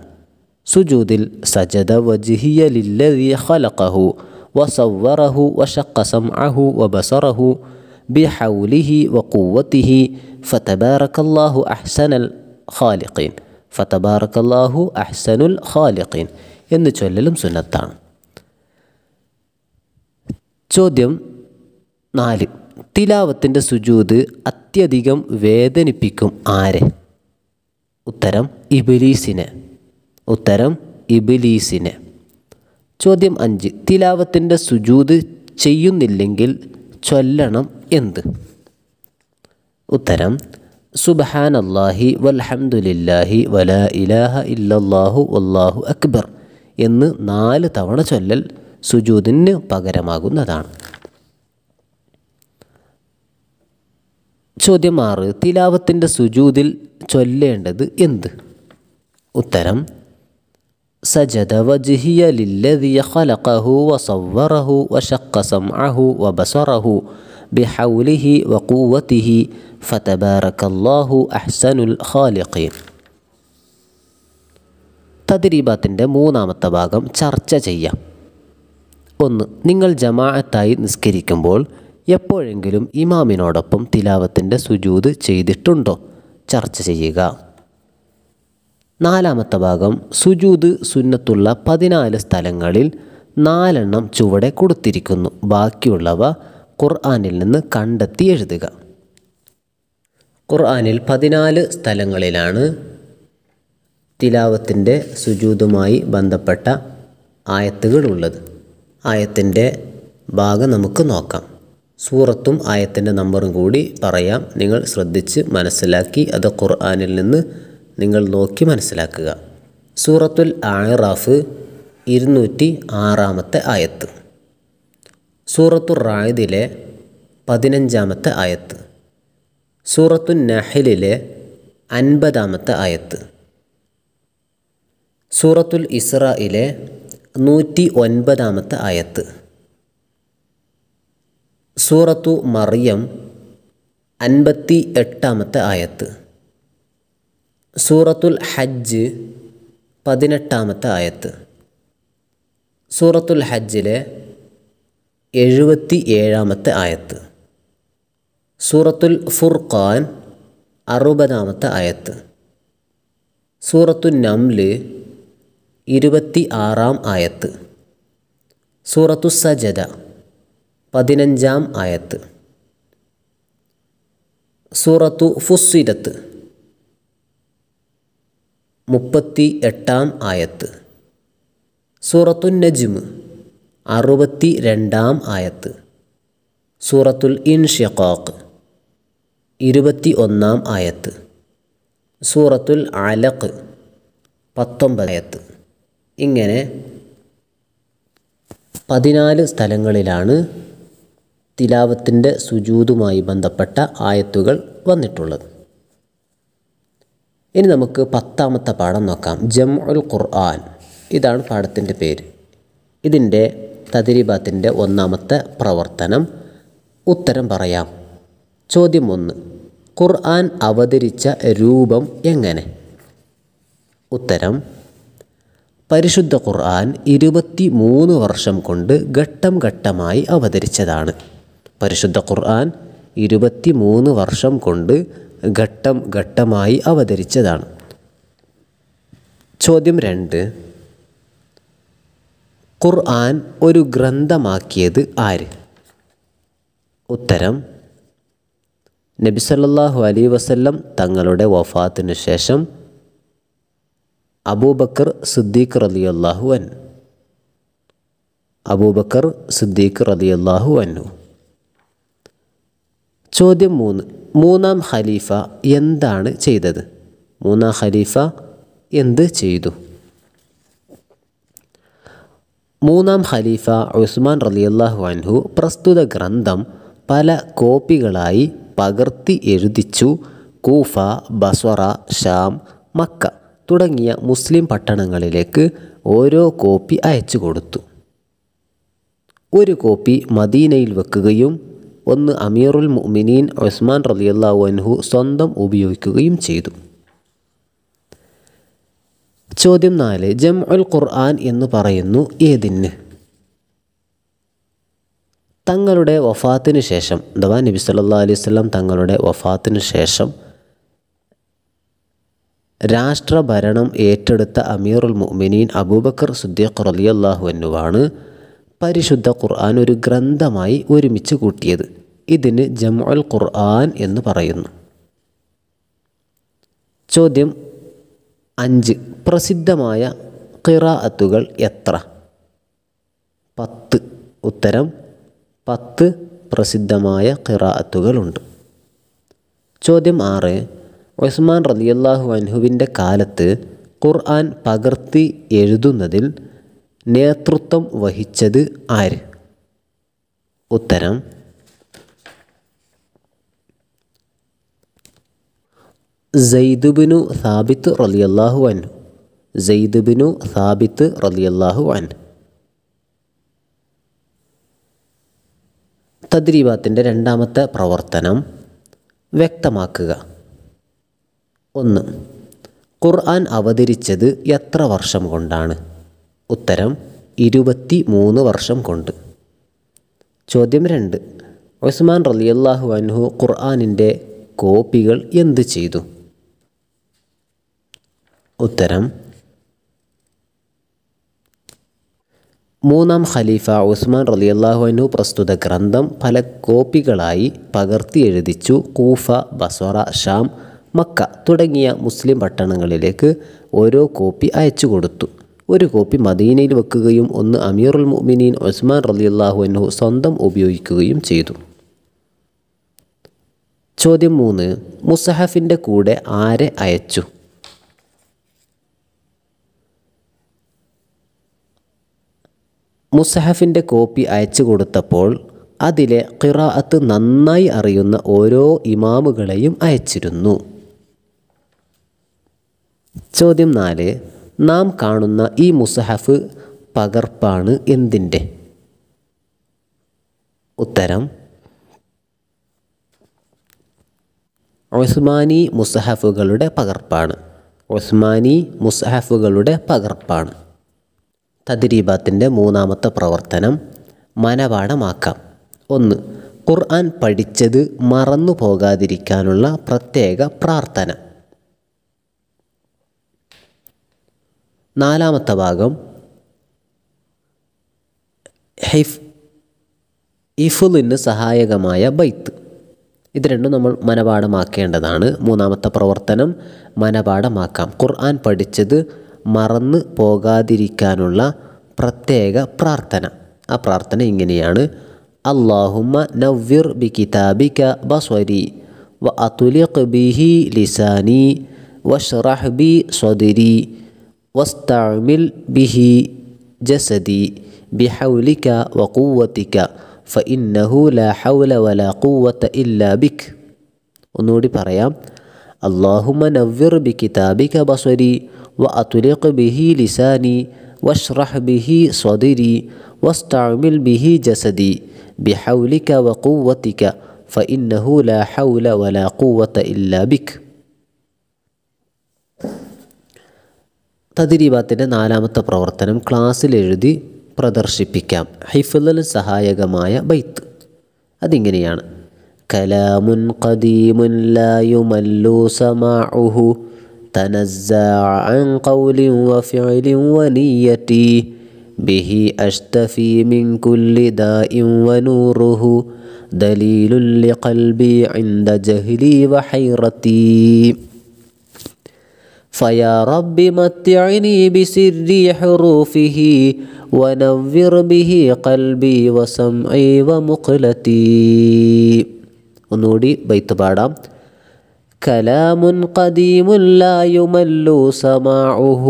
സുജൂദിൽ സജദ വജിഹിയ ലില്ലദി ഖലഖഹു وصوره وشق سمعه وبصره بحوله وقوته فتبارك الله أحسن الخالقين ഫത്തബാറക്കല്ലാഹു അഹ്സനുൽ ഖാലിഖീൻ എന്ന് ചൊല്ലലും സുന്നത്താണ് ചോദ്യം നാല് തിലാവത്തിൻ്റെ സുജൂത് അത്യധികം വേദനിപ്പിക്കും ആരെ ഉത്തരം ഇബിലീസിനെ ഉത്തരം ഇബിലീസിനെ ചോദ്യം അഞ്ച് തിലാവത്തിൻ്റെ സുജൂത് ചെയ്യുന്നില്ലെങ്കിൽ ചൊല്ലണം എന്ത് ഉത്തരം സുബഹാനല്ലാഹി വൽഹമുല്ലാഹി വല ഇലാഹ ഇല്ലാഹു വല്ലാഹു അക്ബർ എന്ന് നാല് തവണ ചൊല്ലൽ സുജൂദിന് പകരമാകുന്നതാണ് ചോദ്യം ആറ് തിലാവത്തിൻ്റെ സുജൂതിൽ ചൊല്ലേണ്ടത് എന്ത് ഉത്തരം സജദ വജിഹിയ ലില്ലദിയ ഖലഖഹു വസവ്വറഹു സംഅഹു വബസറഹു بحوله وقوته فتبارك الله أحسن الخالقين തദ്രീബാത്തിൻ്റെ മൂന്നാമത്തെ ഭാഗം ചർച്ച ചെയ്യാം ഒന്ന് നിങ്ങൾ ജമാഅത്തായി നിസ്കരിക്കുമ്പോൾ എപ്പോഴെങ്കിലും ഇമാമിനോടൊപ്പം തിലാവത്തിൻ്റെ സുജൂത് ചെയ്തിട്ടുണ്ടോ ചർച്ച ചെയ്യുക നാലാമത്തെ ഭാഗം സുജൂത് സുന്നത്തുള്ള പതിനാല് സ്ഥലങ്ങളിൽ നാലെണ്ണം ചുവടെ കൊടുത്തിരിക്കുന്നു ബാക്കിയുള്ളവ ഖുർആാനിൽ നിന്ന് കണ്ടെത്തി എഴുതുക ഖുർആാനിൽ പതിനാല് സ്ഥലങ്ങളിലാണ് തിലാവത്തിൻ്റെ സുജൂതുമായി ബന്ധപ്പെട്ട ആയത്തുകളുള്ളത് ആയത്തിൻ്റെ ഭാഗം നമുക്ക് നോക്കാം സൂറത്തും ആയത്തിൻ്റെ നമ്പറും കൂടി പറയാം നിങ്ങൾ ശ്രദ്ധിച്ച് മനസ്സിലാക്കി അത് ഖുർആാനിൽ നിന്ന് നിങ്ങൾ നോക്കി മനസ്സിലാക്കുക സൂറത്തുൽ ആറാഫ് ഇരുന്നൂറ്റി ആറാമത്തെ ആയത്ത് സൂറത്തു റായദിലെ പതിനഞ്ചാമത്തെ ആയത്ത് സൂറത്തു നഹലിലെ അൻപതാമത്തെ ആയത്ത് സൂറത്തുൽ ഇസ്രയിലെ നൂറ്റി ഒൻപതാമത്തെ ആയത്ത് സൂറത്തു മറിയം അൻപത്തി എട്ടാമത്തെ ആയത്ത് സൂറത്തുൽ ഹജ്ജ് പതിനെട്ടാമത്തെ ആയത്ത് സൂറത്തുൽ ഹജ്ജിലെ എഴുപത്തി ഏഴാമത്തെ ആയത്ത് സൂറത്തുൽ ഫുർഖാൻ അറുപതാമത്തെ ആയത്ത് സൂറത്തു നംല് ഇരുപത്തി ആറാം ആയത്ത് സൂറത്തു സജദ പതിനഞ്ചാം ആയത്ത് സൂറത്തു ഫുസ്സിരത്ത് മുപ്പത്തി എട്ടാം ആയത്ത് സൂറത്തു നജിമ് അറുപത്തി രണ്ടാം ആയത്ത് സൂറത്തുൽ ഇൻഷിഖാഖ് ഇരുപത്തി ഒന്നാം ആയത്ത് സൂറത്തുൽ അലഖ് പത്തൊമ്പതായത്ത് ഇങ്ങനെ പതിനാല് സ്ഥലങ്ങളിലാണ് തിലാവത്തിൻ്റെ സുജൂതുമായി ബന്ധപ്പെട്ട ആയത്തുകൾ വന്നിട്ടുള്ളത് ഇനി നമുക്ക് പത്താമത്തെ പാഠം നോക്കാം ജം ഉൽ ഖുർആൻ ഇതാണ് പാഠത്തിൻ്റെ പേര് ഇതിൻ്റെ തദ്രീബാത്തിൻ്റെ ഒന്നാമത്തെ പ്രവർത്തനം ഉത്തരം പറയാം ചോദ്യം ഒന്ന് ഖുർആൻ അവതരിച്ച രൂപം എങ്ങനെ ഉത്തരം പരിശുദ്ധ ഖുർആൻ ഇരുപത്തി മൂന്ന് വർഷം കൊണ്ട് ഘട്ടം ഘട്ടമായി അവതരിച്ചതാണ് പരിശുദ്ധ ഖുർആൻ ഇരുപത്തി മൂന്ന് വർഷം കൊണ്ട് ഘട്ടം ഘട്ടമായി അവതരിച്ചതാണ് ചോദ്യം രണ്ട് ഖുർആൻ ഒരു ഗ്രന്ഥമാക്കിയത് ആര് ഉത്തരം നബിസല്ലാഹു അലൈ വസല്ലം തങ്ങളുടെ വഫാത്തിന് ശേഷം അബൂബക്കർ സിദ്ദീഖ് റലിയല്ലാഹു അൻ അബൂബക്കർ സിദ്ദീഖ് റലിയല്ലാഹു അന്നു ചോദ്യം മൂന്ന് മൂന്നാം ഖലീഫ എന്താണ് ചെയ്തത് മൂന്നാം ഖലീഫ എന്ത് ചെയ്തു മൂന്നാം ഖലീഫ ഉസ്മാൻ റലിയല്ലാഹു അൻഹു പ്രസ്തുത ഗ്രന്ഥം പല കോപ്പികളായി പകർത്തി എഴുതിച്ചു കൂഫ ബസ്വറ ഷാം മക്ക തുടങ്ങിയ മുസ്ലിം പട്ടണങ്ങളിലേക്ക് ഓരോ കോപ്പി അയച്ചു കൊടുത്തു ഒരു കോപ്പി മദീനയിൽ വെക്കുകയും ഒന്ന് അമീറുൽ മുഅ്മിനീൻ ഉസ്മാൻ റലിയല്ലാഹു അൻഹു സ്വന്തം ഉപയോഗിക്കുകയും ചെയ്തു ചോദ്യം നാല് ജം അൽ ഖുർആൻ എന്ന് പറയുന്നു ഏതിന് തങ്ങളുടെ വഫാത്തിനു ശേഷം അഥവാ നബി സല്ലാ അലൈഹി സ്വലം തങ്ങളുടെ വഫാത്തിനു ശേഷം രാഷ്ട്രഭരണം ഏറ്റെടുത്ത അമീറുൽ മുഅ്മിനീൻ അബൂബക്കർ സുദ്ദീഖ് റലി അള്ളാഹു എന്നുവാണ് പരിശുദ്ധ ഖുർആൻ ഒരു ഗ്രന്ഥമായി ഒരുമിച്ച് കൂട്ടിയത് ഇതിന് ജംഉൽ ഖുർആൻ എന്ന് പറയുന്നു ചോദ്യം അഞ്ച് പ്രസിദ്ധമായ ഖിറാഅത്തുകൾ എത്ര പത്ത് ഉത്തരം പത്ത് പ്രസിദ്ധമായ ഉണ്ട് ചോദ്യം ആറ് ഉസ്മാൻ റതിയല്ലാഹു അൻഹുവിൻ്റെ കാലത്ത് ഖുർആൻ പകർത്തി എഴുതുന്നതിൽ നേതൃത്വം വഹിച്ചത് ആര് ഉത്തരം സെയ്ദുബിനു സാബിത്ത് റലിയല്ലാഹു അൻ സെയ്ദുബിനു സാബിത്ത് റലിയല്ലാഹു അൻ തദ്രീബാത്തിൻ്റെ രണ്ടാമത്തെ പ്രവർത്തനം വ്യക്തമാക്കുക ഒന്ന് ഖുർആൻ അവതരിച്ചത് എത്ര വർഷം കൊണ്ടാണ് ഉത്തരം ഇരുപത്തി മൂന്ന് വർഷം കൊണ്ട് ചോദ്യം രണ്ട് ഉസ്മാൻ റലിയല്ലാഹു അൻഹു ഖുർആാനിൻ്റെ കോപ്പികൾ എന്തു ചെയ്തു ഉത്തരം മൂന്നാം ഖലീഫ ഉസ്മാൻ റലിയല്ലാഹുവിനു പ്രസ്തുത ഗ്രന്ഥം പല കോപ്പികളായി പകർത്തി എഴുതിച്ചു കൂഫ ബസോറ ഷാം മക്ക തുടങ്ങിയ മുസ്ലിം പട്ടണങ്ങളിലേക്ക് ഓരോ കോപ്പി അയച്ചു കൊടുത്തു ഒരു കോപ്പി മദീനയിൽ വെക്കുകയും ഒന്ന് അമീറുൽ മുഅ്മിനീൻ ഉസ്മാൻ റലിയല്ലാഹുവിനു സ്വന്തം ഉപയോഗിക്കുകയും ചെയ്തു ചോദ്യം മൂന്ന് മുസഹഫിൻ്റെ കൂടെ ആരെ അയച്ചു മുസഹഫിൻ്റെ കോപ്പി അയച്ചു കൊടുത്തപ്പോൾ അതിലെ ഖിറാഅത്ത് നന്നായി അറിയുന്ന ഓരോ ഇമാമുകളെയും അയച്ചിരുന്നു ചോദ്യം നാല് നാം കാണുന്ന ഈ മുസഹഫ് പകർപ്പാണ് എന്തിൻ്റെ ഉത്തരം ഉസ്മാനി മുസഹഫുകളുടെ പകർപ്പാണ് ഉസ്മാനി മുസഹഫുകളുടെ പകർപ്പാണ് തദ്രീബാത്തിൻ്റെ മൂന്നാമത്തെ പ്രവർത്തനം മനപാഠമാക്കാം ഒന്ന് ഖുർആൻ പഠിച്ചത് മറന്നു പോകാതിരിക്കാനുള്ള പ്രത്യേക പ്രാർത്ഥന നാലാമത്തെ ഭാഗം ഹൈഫ് ഇഫുലിന് സഹായകമായ ബൈത്ത് ഇത് രണ്ടും നമ്മൾ മനപാഠമാക്കേണ്ടതാണ് മൂന്നാമത്തെ പ്രവർത്തനം മനപാഠമാക്കാം ഖുർആൻ പഠിച്ചത് മറന്നു പോകാതിരിക്കാനുള്ള പ്രത്യേക പ്രാർത്ഥന ആ പ്രാർത്ഥന ഇങ്ങനെയാണ് അള്ളാഹുമ നവ്യുർ ബി കിതാബിക ബസ്വരി വ അതുലിഖ് ബിഹി ലിസാനി വഷ്റഹ് ബി സ്വദരി വസ്താമിൽ ബിഹി ജസദി ബിഹൗലിക വക്കൂവത്തിക്ക ഫഇന്നഹു ലാ ഹൗല വലാ കൂവത്ത ഇല്ലാ ബിക് ഒന്നുകൂടി പറയാം അള്ളാഹുമ നവ്യുർ ബി കിതാബിക ബസ്വരി وأطلق به لساني واشرح به صدري واستعمل به جسدي بحولك وقوتك فإنه لا حول ولا قوة إلا بك തതിരീബാത്തിൻ്റെ നാലാമത്തെ പ്രവർത്തനം ക്ലാസ്സിൽ എഴുതി പ്രദർശിപ്പിക്കാം ഹിഫലിൽ സഹായകമായ ബൈത്ത് അതിങ്ങനെയാണ് കലാമുൻ ഖദീമുൻ ലായുമല്ലു സമാഉഹു تنزع عن قول وفعل ونيتي به أشتفي من كل داء ونوره دليل لقلبي عند جهلي وحيرتي فيا رب متعني بسري حروفه ونور به قلبي وسمعي ومقلتي ഒന്നുകൂടി بيت പാടാം كلام قديم لا يمل سماعه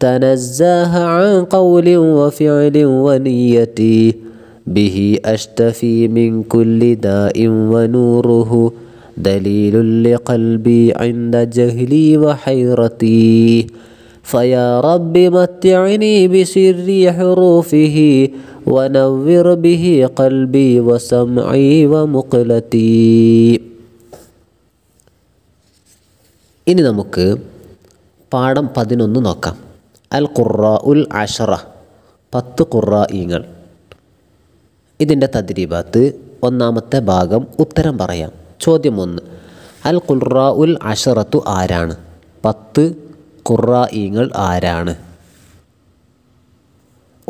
تنزاه عن قول وفعل ونية به أشتفي من كل داء ونوره دليل لقلبي عند جهلي وحيرتي فيا رب متعني بسر حروفه ونور به قلبي وسمعي ومقلتي ഇനി നമുക്ക് പാഠം പതിനൊന്ന് നോക്കാം അൽ ഖുറ ഉൽ അഷറ പത്ത് ഖുറായിങ്ങൾ ഇതിൻ്റെ തദ്രീബാത്ത് ഒന്നാമത്തെ ഭാഗം ഉത്തരം പറയാം ചോദ്യം ഒന്ന് അൽ ഖുറ ഉൽ അഷറത്തു ആരാണ് പത്ത് ഖുറായിങ്ങൾ ആരാണ്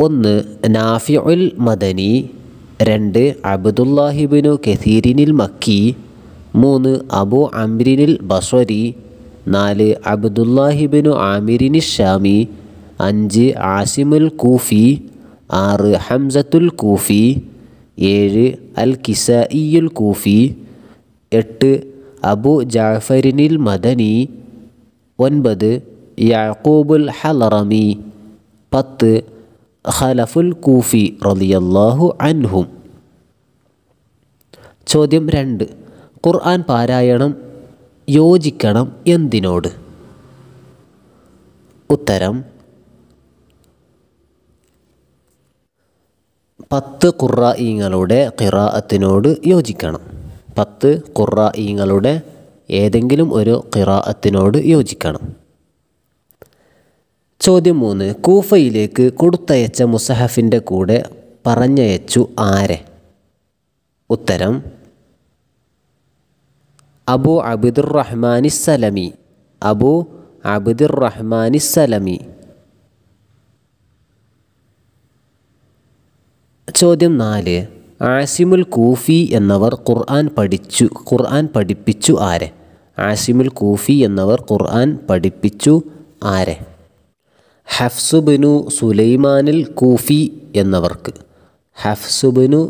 ഒന്ന് നാഫി ഉൽ മദനി രണ്ട് അബ്ദുല്ലാഹിബിനു കസീരിനിൽ മക്കി മൂന്ന് അബു അംരിനിൽ ബസ്വരി നാല് അബ്ദുല്ലാഹിബിനു ആമിരിനി ഷാമി അഞ്ച് ആസിമുൽ കൂഫി ആറ് ഹംസത്തുൽ കൂഫി ഏഴ് അൽ ഇയുൽ കൂഫി എട്ട് അബു ജാഫരിനിൽ മദനി ഒൻപത് യാക്കൂബുൽ ഹലറമി പത്ത് ഖലഫുൽ കൂഫി റലിയല്ലാഹു അൻഹും ചോദ്യം രണ്ട് ഖുർആൻ പാരായണം യോജിക്കണം എന്തിനോട് ഉത്തരം പത്ത് ഈങ്ങളുടെ ഖിറാഅത്തിനോട് യോജിക്കണം പത്ത് ഈങ്ങളുടെ ഏതെങ്കിലും ഒരു ഖിറാഅത്തിനോട് യോജിക്കണം ചോദ്യം മൂന്ന് കൂഫയിലേക്ക് കൊടുത്തയച്ച മുസഹഫിൻ്റെ കൂടെ പറഞ്ഞയച്ചു ആരെ ഉത്തരം അബു അബിദുറഹ്മാനിസ്സലമി അബു അബിദുറഹ്മാനിസ്സലമി ചോദ്യം നാല് ആസിമുൽ കൂഫി എന്നവർ ഖുർആൻ പഠിച്ചു ഖുർആൻ പഠിപ്പിച്ചു ആരെ ആസിമുൽ കൂഫി എന്നവർ ഖുർആൻ പഠിപ്പിച്ചു ആരെ ഹഫ്സുബിനു സുലൈമാനിൽ കൂഫി എന്നവർക്ക് ഹഫ്സുബിനു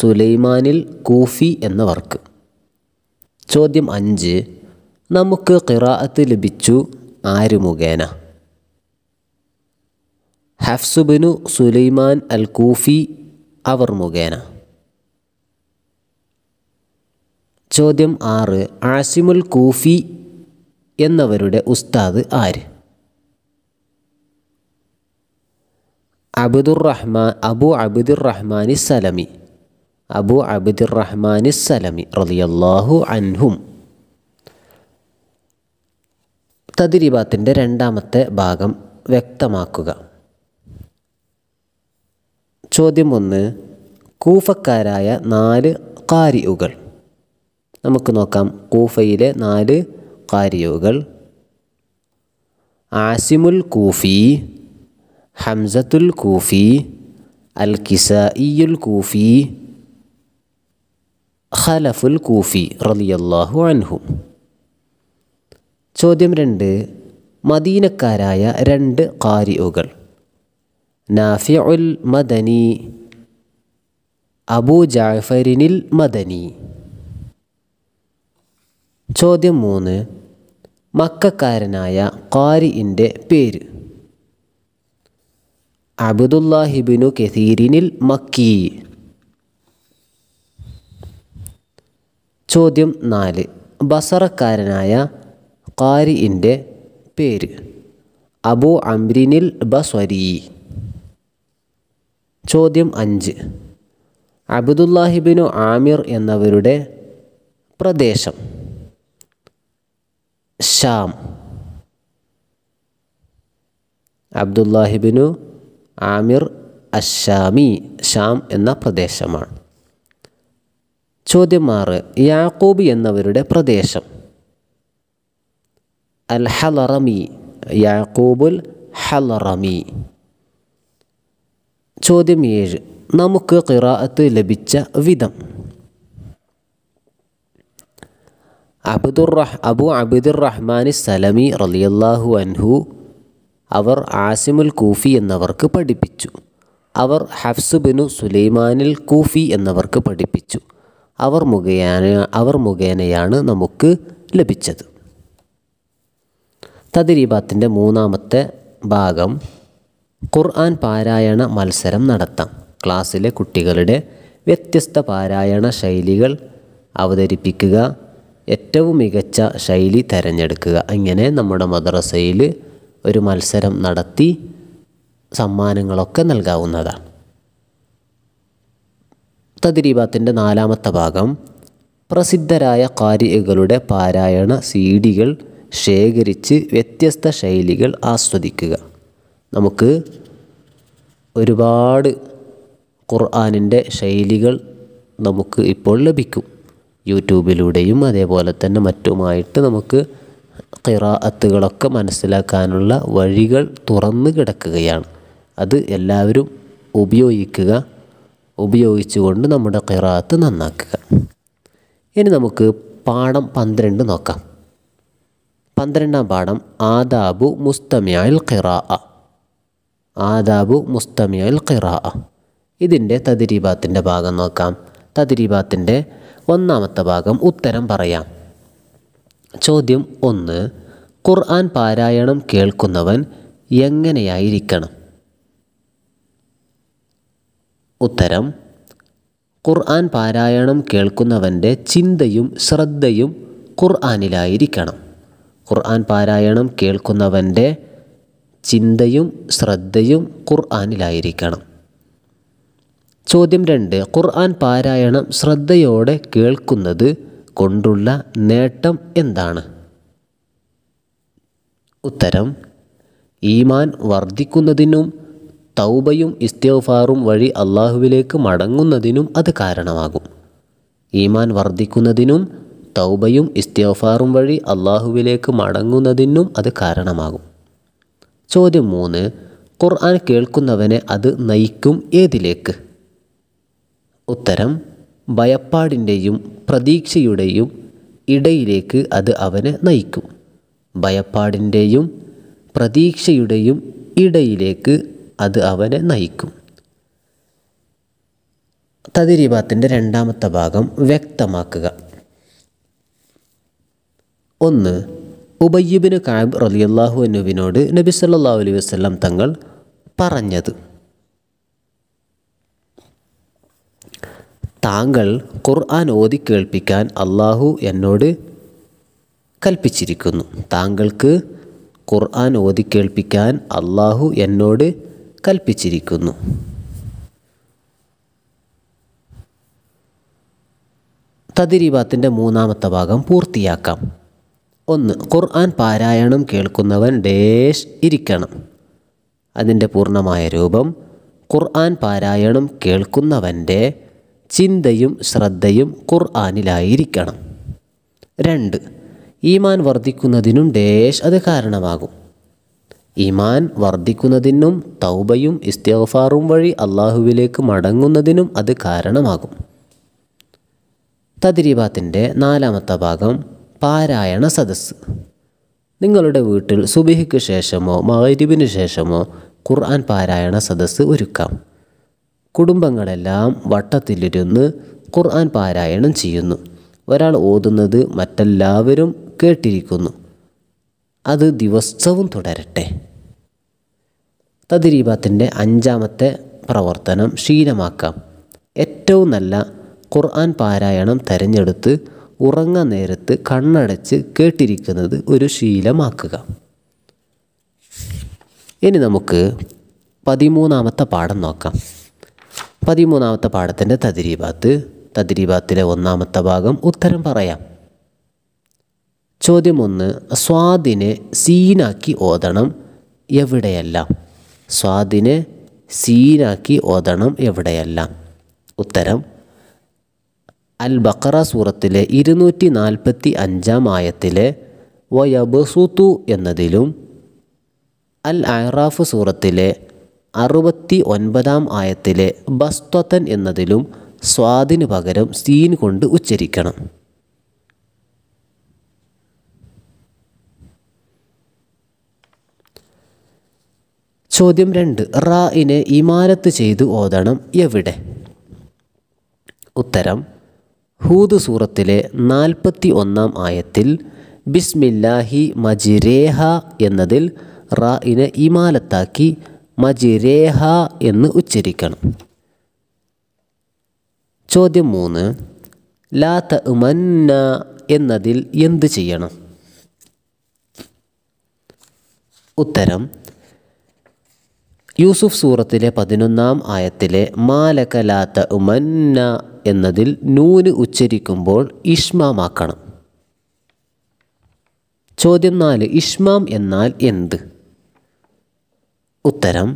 സുലൈമാനിൽ കൂഫി എന്നവർക്ക് ചോദ്യം അഞ്ച് നമുക്ക് ഖിറാഅത്ത് ലഭിച്ചു ആര് മുഖേന ഹഫ്സുബിനു സുലൈമാൻ അൽ കൂഫി അവർ മുഖേന ചോദ്യം ആറ് ആസിമുൽ കൂഫി എന്നവരുടെ ഉസ്താദ് ആര് അബുദുർ റഹ്മാൻ അബു അബുദുർ റഹ്മാനി സലമി അബു റഹ്മാനി സലമി റതിയല്ലാഹു അൻഹും തതിരിബാത്തിൻ്റെ രണ്ടാമത്തെ ഭാഗം വ്യക്തമാക്കുക ചോദ്യം ഒന്ന് കൂഫക്കാരായ നാല് കാരിയുകൾ നമുക്ക് നോക്കാം കൂഫയിലെ നാല് കാരിയുകൾ ആസിമുൽ കൂഫി ഹംസത്തുൽ കൂഫി അൽ ഇയുൽ കൂഫി ഖലഫുൽ കൂഫി റലിയല്ലാഹു അൻഹു ചോദ്യം രണ്ട് മദീനക്കാരായ രണ്ട് കാരിയുകൾ നാഫിഉൽ മദനി അബൂ ജാഫരിനിൽ മദനി ചോദ്യം മൂന്ന് മക്കാരനായ കാരിയിൻ്റെ പേര് അബുദുല്ലാഹിബിനു കെസീരിനിൽ മക്കി ചോദ്യം നാല് ബസറക്കാരനായ കാരിൻ്റെ പേര് അബു അംരിനിൽ ബസ്വരി ചോദ്യം അഞ്ച് അബ്ദുല്ലാഹിബിനു ആമിർ എന്നവരുടെ പ്രദേശം ഷാം അബ്ദുല്ലാഹിബിനു ആമിർ അഷാമി ഷാം എന്ന പ്രദേശമാണ് ചോദ്യം ആറ് യാക്കൂബ് എന്നവരുടെ പ്രദേശം അൽ ഹലറമി യാക്കൂബുൽ ഹലറമി ചോദ്യം ഏഴ് നമുക്ക് ഖിറാഅത്ത് ലഭിച്ച വിധം അബ്ദുറഹ് അബു അബിദുറഹ്മാൻ സലമി റലിയല്ലാഹു അൻഹു അവർ ആസിമുൽ കൂഫി എന്നവർക്ക് പഠിപ്പിച്ചു അവർ ഹഫ്സുബിനു സുലൈമാനിൽ കൂഫി എന്നവർക്ക് പഠിപ്പിച്ചു അവർ മുഖേന അവർ മുഖേനയാണ് നമുക്ക് ലഭിച്ചത് തദ്രീബാത്തിൻ്റെ മൂന്നാമത്തെ ഭാഗം ഖുർആൻ പാരായണ മത്സരം നടത്താം ക്ലാസ്സിലെ കുട്ടികളുടെ വ്യത്യസ്ത പാരായണ ശൈലികൾ അവതരിപ്പിക്കുക ഏറ്റവും മികച്ച ശൈലി തിരഞ്ഞെടുക്കുക ഇങ്ങനെ നമ്മുടെ മദ്രസയിൽ ഒരു മത്സരം നടത്തി സമ്മാനങ്ങളൊക്കെ നൽകാവുന്നതാണ് തദ്രീബാത്തിൻ്റെ നാലാമത്തെ ഭാഗം പ്രസിദ്ധരായ കാരികളുടെ പാരായണ സീഡികൾ ശേഖരിച്ച് വ്യത്യസ്ത ശൈലികൾ ആസ്വദിക്കുക നമുക്ക് ഒരുപാട് ഖുർആാനിൻ്റെ ശൈലികൾ നമുക്ക് ഇപ്പോൾ ലഭിക്കും യൂട്യൂബിലൂടെയും അതേപോലെ തന്നെ മറ്റുമായിട്ട് നമുക്ക് ഖിറാഅത്തുകളൊക്കെ മനസ്സിലാക്കാനുള്ള വഴികൾ തുറന്നു കിടക്കുകയാണ് അത് എല്ലാവരും ഉപയോഗിക്കുക ഉപയോഗിച്ചുകൊണ്ട് നമ്മുടെ കിറാത്ത് നന്നാക്കുക ഇനി നമുക്ക് പാഠം പന്ത്രണ്ട് നോക്കാം പന്ത്രണ്ടാം പാഠം ആദാബു മുസ്തമിയായിൽ ഖിറാ ആദാബു മുസ്തമിയായിൽ ഖിറാ ഇതിൻ്റെ തതിരീബാത്തിൻ്റെ ഭാഗം നോക്കാം തതിരീബാത്തിൻ്റെ ഒന്നാമത്തെ ഭാഗം ഉത്തരം പറയാം ചോദ്യം ഒന്ന് ഖുർആൻ പാരായണം കേൾക്കുന്നവൻ എങ്ങനെയായിരിക്കണം ഉത്തരം ഖുർആൻ പാരായണം കേൾക്കുന്നവൻ്റെ ചിന്തയും ശ്രദ്ധയും ഖുർആാനിലായിരിക്കണം ഖുർആൻ പാരായണം കേൾക്കുന്നവൻ്റെ ചിന്തയും ശ്രദ്ധയും ഖുർആാനിലായിരിക്കണം ചോദ്യം രണ്ട് ഖുർആൻ പാരായണം ശ്രദ്ധയോടെ കേൾക്കുന്നത് കൊണ്ടുള്ള നേട്ടം എന്താണ് ഉത്തരം ഈമാൻ വർദ്ധിക്കുന്നതിനും തൗബയും ഇസ്തിഗ്ഫാറും വഴി അള്ളാഹുവിലേക്ക് മടങ്ങുന്നതിനും അത് കാരണമാകും ഈമാൻ വർദ്ധിക്കുന്നതിനും തൗബയും ഇസ്തിഗ്ഫാറും വഴി അള്ളാഹുവിലേക്ക് മടങ്ങുന്നതിനും അത് കാരണമാകും ചോദ്യം മൂന്ന് ഖുർആൻ കേൾക്കുന്നവനെ അത് നയിക്കും ഏതിലേക്ക് ഉത്തരം ഭയപ്പാടിൻ്റെയും പ്രതീക്ഷയുടെയും ഇടയിലേക്ക് അത് അവനെ നയിക്കും ഭയപ്പാടിൻ്റെയും പ്രതീക്ഷയുടെയും ഇടയിലേക്ക് അത് അവനെ നയിക്കും തതിരിബാത്തിൻ്റെ രണ്ടാമത്തെ ഭാഗം വ്യക്തമാക്കുക ഒന്ന് ഉബയ്യബിന് കാബ് റലിയല്ലാഹു എന്നുവിനോട് നബി സല്ലാ അലൈഹി വസ്ലം തങ്ങൾ പറഞ്ഞത് താങ്കൾ ഖുർആൻ ഓതി കേൾപ്പിക്കാൻ അള്ളാഹു എന്നോട് കൽപ്പിച്ചിരിക്കുന്നു താങ്കൾക്ക് ഖുർആൻ ഓതി കേൾപ്പിക്കാൻ അള്ളാഹു എന്നോട് കൽപ്പിച്ചിരിക്കുന്നു തതിരീബാത്തിൻ്റെ മൂന്നാമത്തെ ഭാഗം പൂർത്തിയാക്കാം ഒന്ന് ഖുർആൻ പാരായണം കേൾക്കുന്നവൻ ഡേഷ് ഇരിക്കണം അതിൻ്റെ പൂർണ്ണമായ രൂപം ഖുർആൻ പാരായണം കേൾക്കുന്നവൻ്റെ ചിന്തയും ശ്രദ്ധയും ഖുർആാനിലായിരിക്കണം രണ്ട് ഈമാൻ വർദ്ധിക്കുന്നതിനും ഡേഷ് അത് കാരണമാകും ഇമാൻ വർദ്ധിക്കുന്നതിനും തൗബയും ഇസ്തിഗ്ഫാറും വഴി അള്ളാഹുവിലേക്ക് മടങ്ങുന്നതിനും അത് കാരണമാകും തതിരിബാത്തിൻ്റെ നാലാമത്തെ ഭാഗം പാരായണ സദസ്സ് നിങ്ങളുടെ വീട്ടിൽ സുബിഹിക്ക് ശേഷമോ മഹരിബിന് ശേഷമോ ഖുർആൻ പാരായണ സദസ്സ് ഒരുക്കാം കുടുംബങ്ങളെല്ലാം വട്ടത്തിലിരുന്ന് ഖുർആൻ പാരായണം ചെയ്യുന്നു ഒരാൾ ഓതുന്നത് മറ്റെല്ലാവരും കേട്ടിരിക്കുന്നു അത് ദിവസവും തുടരട്ടെ തദ്രീബാത്തിൻ്റെ അഞ്ചാമത്തെ പ്രവർത്തനം ശീലമാക്കാം ഏറ്റവും നല്ല ഖുർആൻ പാരായണം തിരഞ്ഞെടുത്ത് ഉറങ്ങാൻ നേരത്ത് കണ്ണടച്ച് കേട്ടിരിക്കുന്നത് ഒരു ശീലമാക്കുക ഇനി നമുക്ക് പതിമൂന്നാമത്തെ പാഠം നോക്കാം പതിമൂന്നാമത്തെ പാഠത്തിൻ്റെ തതിരീപാത്ത് തതിരീപാത്തിലെ ഒന്നാമത്തെ ഭാഗം ഉത്തരം പറയാം ചോദ്യം ഒന്ന് സ്വാദിനെ സീനാക്കി ഓതണം എവിടെയെല്ലാം സ്വാദിനെ സീനാക്കി ഓതണം എവിടെയെല്ലാം ഉത്തരം അൽ ബക്കറ സൂറത്തിലെ ഇരുന്നൂറ്റി നാൽപ്പത്തി അഞ്ചാം ആയത്തിലെ വയബസുത്തു എന്നതിലും അൽ അയറാഫ് സൂറത്തിലെ അറുപത്തി ഒൻപതാം ആയത്തിലെ ബസ്ത്വത്തൻ എന്നതിലും സ്വാദിന് പകരം സീൻ കൊണ്ട് ഉച്ചരിക്കണം ചോദ്യം രണ്ട് റായിനെ ഇമാരത്ത് ചെയ്തു ഓതണം എവിടെ ഉത്തരം ഹൂദ് സൂറത്തിലെ നാൽപ്പത്തി ഒന്നാം ആയത്തിൽ ബിസ്മില്ലാഹി മജിരേഹ എന്നതിൽ റായിനെ ഇമാലത്താക്കി മജിരേഹ എന്ന് ഉച്ചരിക്കണം ചോദ്യം മൂന്ന് ലാ ഉമന്ന എന്നതിൽ എന്ത് ചെയ്യണം ഉത്തരം യൂസുഫ് സൂറത്തിലെ പതിനൊന്നാം ആയത്തിലെ മാലക്കലാത്ത ഉമന്ന എന്നതിൽ നൂന് ഉച്ചരിക്കുമ്പോൾ ഇഷ്മാമാക്കണം ചോദ്യം നാല് ഇഷ്മാം എന്നാൽ എന്ത് ഉത്തരം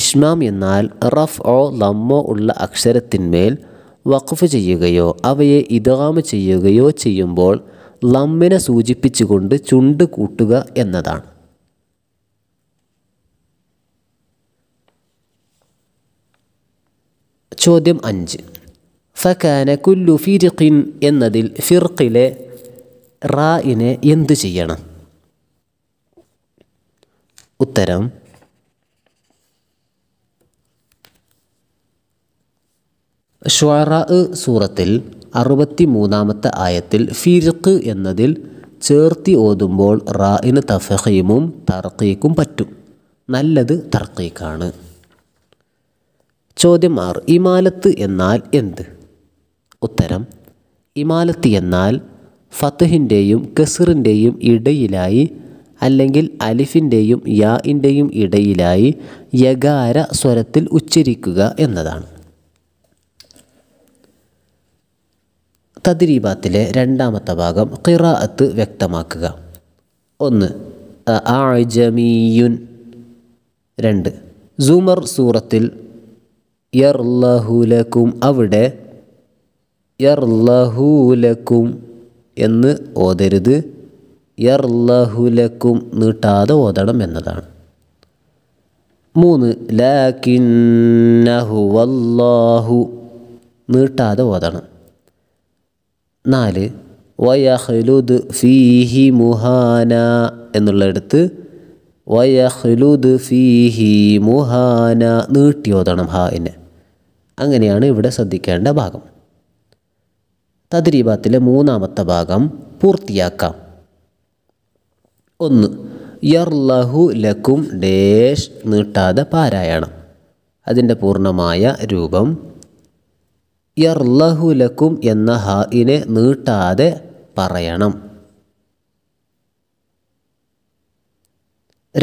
ഇഷ്മാം എന്നാൽ റഫ് ഓ ലമ്മോ ഉള്ള അക്ഷരത്തിന്മേൽ വഖഫ് ചെയ്യുകയോ അവയെ ഇതാമ് ചെയ്യുകയോ ചെയ്യുമ്പോൾ ലമ്മിനെ സൂചിപ്പിച്ചുകൊണ്ട് ചുണ്ട് കൂട്ടുക എന്നതാണ് ചോദ്യം അഞ്ച് ഫക്കാന കുല്ലു ഫിരിഖിൻ എന്നതിൽ ഫിർഖിലെ റായിനെ എന്തു ചെയ്യണം ഉത്തരം ഷ്വാറ സൂറത്തിൽ അറുപത്തി മൂന്നാമത്തെ ആയത്തിൽ ഫിരിഖ് എന്നതിൽ ചേർത്തി ഓതുമ്പോൾ റായിന് തഫഹീമും തർക്കീക്കും പറ്റും നല്ലത് തർക്കീക്കാണ് ചോദ്യം ആറ് ഇമാലത്ത് എന്നാൽ എന്ത് ഉത്തരം ഇമാലത്ത് എന്നാൽ ഫത്തുഹിൻ്റെയും കസിറിൻ്റെയും ഇടയിലായി അല്ലെങ്കിൽ അലിഫിൻ്റെയും യാഇൻ്റെയും ഇടയിലായി യകാര സ്വരത്തിൽ ഉച്ചരിക്കുക എന്നതാണ് തദ്രീബാത്തിലെ രണ്ടാമത്തെ ഭാഗം ഖിറാഅത്ത് വ്യക്തമാക്കുക ഒന്ന് ആ ജമീയുൻ രണ്ട് സൂമർ സൂറത്തിൽ യർലഹുലക്കും അവിടെ യർലഹുലക്കും എന്ന് ഓതരുത് യർലഹുലക്കും നീട്ടാതെ ഓതണം എന്നതാണ് മൂന്ന് ലാക്കിന്നഹു വല്ലാഹു നീട്ടാതെ ഓതണം നാല് വയഹ്ലുദ് ഫീഹി മുഹാന എന്നുള്ളിടത്ത് വയഹ്ലുദ് ഫീഹി മുഹാന നീട്ടി ഓതണം ഹാ എന്നെ അങ്ങനെയാണ് ഇവിടെ ശ്രദ്ധിക്കേണ്ട ഭാഗം തദ്രീബാത്തിലെ മൂന്നാമത്തെ ഭാഗം പൂർത്തിയാക്കാം ഒന്ന് യർലഹു ലക്കും ഡേഷ് നീട്ടാതെ പാരായണം അതിൻ്റെ പൂർണ്ണമായ രൂപം യർലഹു ലക്കും എന്ന ഹിനെ നീട്ടാതെ പറയണം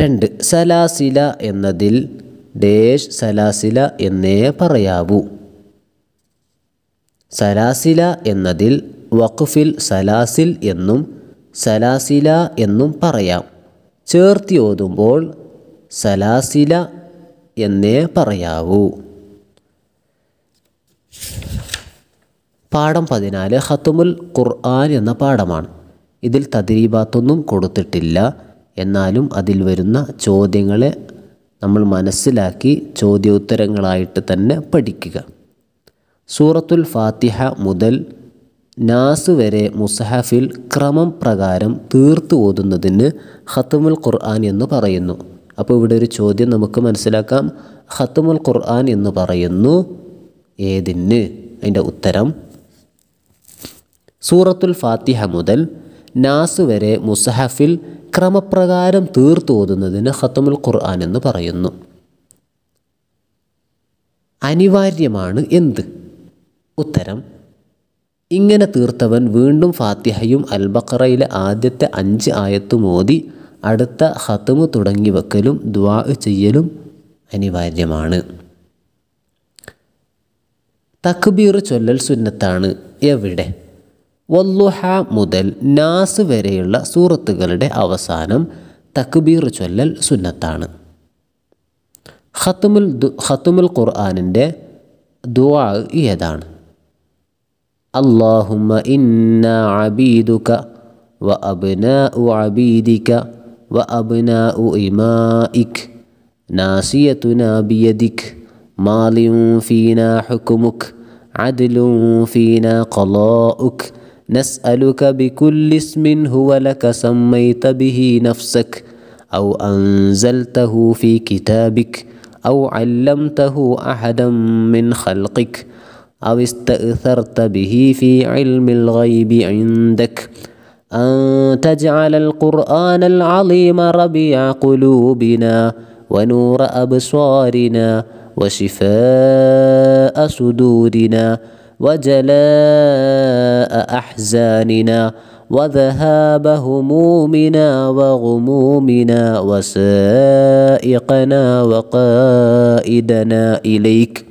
രണ്ട് സലാസില എന്നതിൽ ഡേഷ് സലാസില എന്നേ പറയാവൂ സലാസില എന്നതിൽ വഖഫിൽ സലാസിൽ എന്നും സലാസില എന്നും പറയാം ചേർത്തി ഓതുമ്പോൾ സലാസില എന്നേ പറയാവൂ പാഠം പതിനാല് ഹത്തുമുൽ ഖുർആൻ എന്ന പാഠമാണ് ഇതിൽ തദ്രീബാത്തൊന്നും കൊടുത്തിട്ടില്ല എന്നാലും അതിൽ വരുന്ന ചോദ്യങ്ങളെ നമ്മൾ മനസ്സിലാക്കി ചോദ്യോത്തരങ്ങളായിട്ട് തന്നെ പഠിക്കുക സൂറത്തുൽ ഫാത്തിഹ മുതൽ നാസ് വരെ മുസഹഫിൽ ക്രമം പ്രകാരം തീർത്തു ഓതുന്നതിന് ഹത്തുമുൽ ഖുർആൻ എന്ന് പറയുന്നു അപ്പോൾ ഇവിടെ ഒരു ചോദ്യം നമുക്ക് മനസ്സിലാക്കാം ഹത്തുമുൽ ഖുർആൻ എന്ന് പറയുന്നു ഏതിന് അതിൻ്റെ ഉത്തരം സൂറത്തുൽ ഫാത്തിഹ മുതൽ നാസ് വരെ മുസഹഫിൽ ക്രമപ്രകാരം തീർത്തോതുന്നതിന് ഹത്തമുൽ ഖുർആൻ എന്ന് പറയുന്നു അനിവാര്യമാണ് എന്ത് ഉത്തരം ഇങ്ങനെ തീർത്തവൻ വീണ്ടും ഫാത്തിഹയും അൽബക്കറയിലെ ആദ്യത്തെ അഞ്ച് ആയത്തും ഓതി അടുത്ത ഹത്തമ് തുടങ്ങി വെക്കലും ദ്വാ ചെയ്യലും അനിവാര്യമാണ് തക്ബീർ ചൊല്ലൽ സുന്നത്താണ് എവിടെ വല്ലുഹ മുതൽ നാസ് വരെയുള്ള സൂറത്തുകളുടെ അവസാനം തക്ബീർ ചൊല്ലൽ സുന്നത്താണ് ഖത്തുമുൽ ഖത്തുമുൽ ഖുർആാനിൻ്റെ ദുആ ഏതാണ് അള്ളാഹുമ ഇന്ന അബീദുക വ ഉ അബീദിക വ അബ്നാ ഇമാഇക് നാസിയത്തുന ബിയദിക് മാലിയും ഫീന ഹുക്കുമുക് عدل فينا قضاؤك نسألك بكل اسم هو لك سميت به نفسك أو أنزلته في كتابك أو علمته أحدا من خلقك أو استأثرت به في علم الغيب عندك أن تجعل القرآن العظيم ربيع قلوبنا ونور أبصارنا وشفاء صدورنا وجلاء احزاننا وذهاب همومنا وغمومنا وسائقنا وقائدنا اليك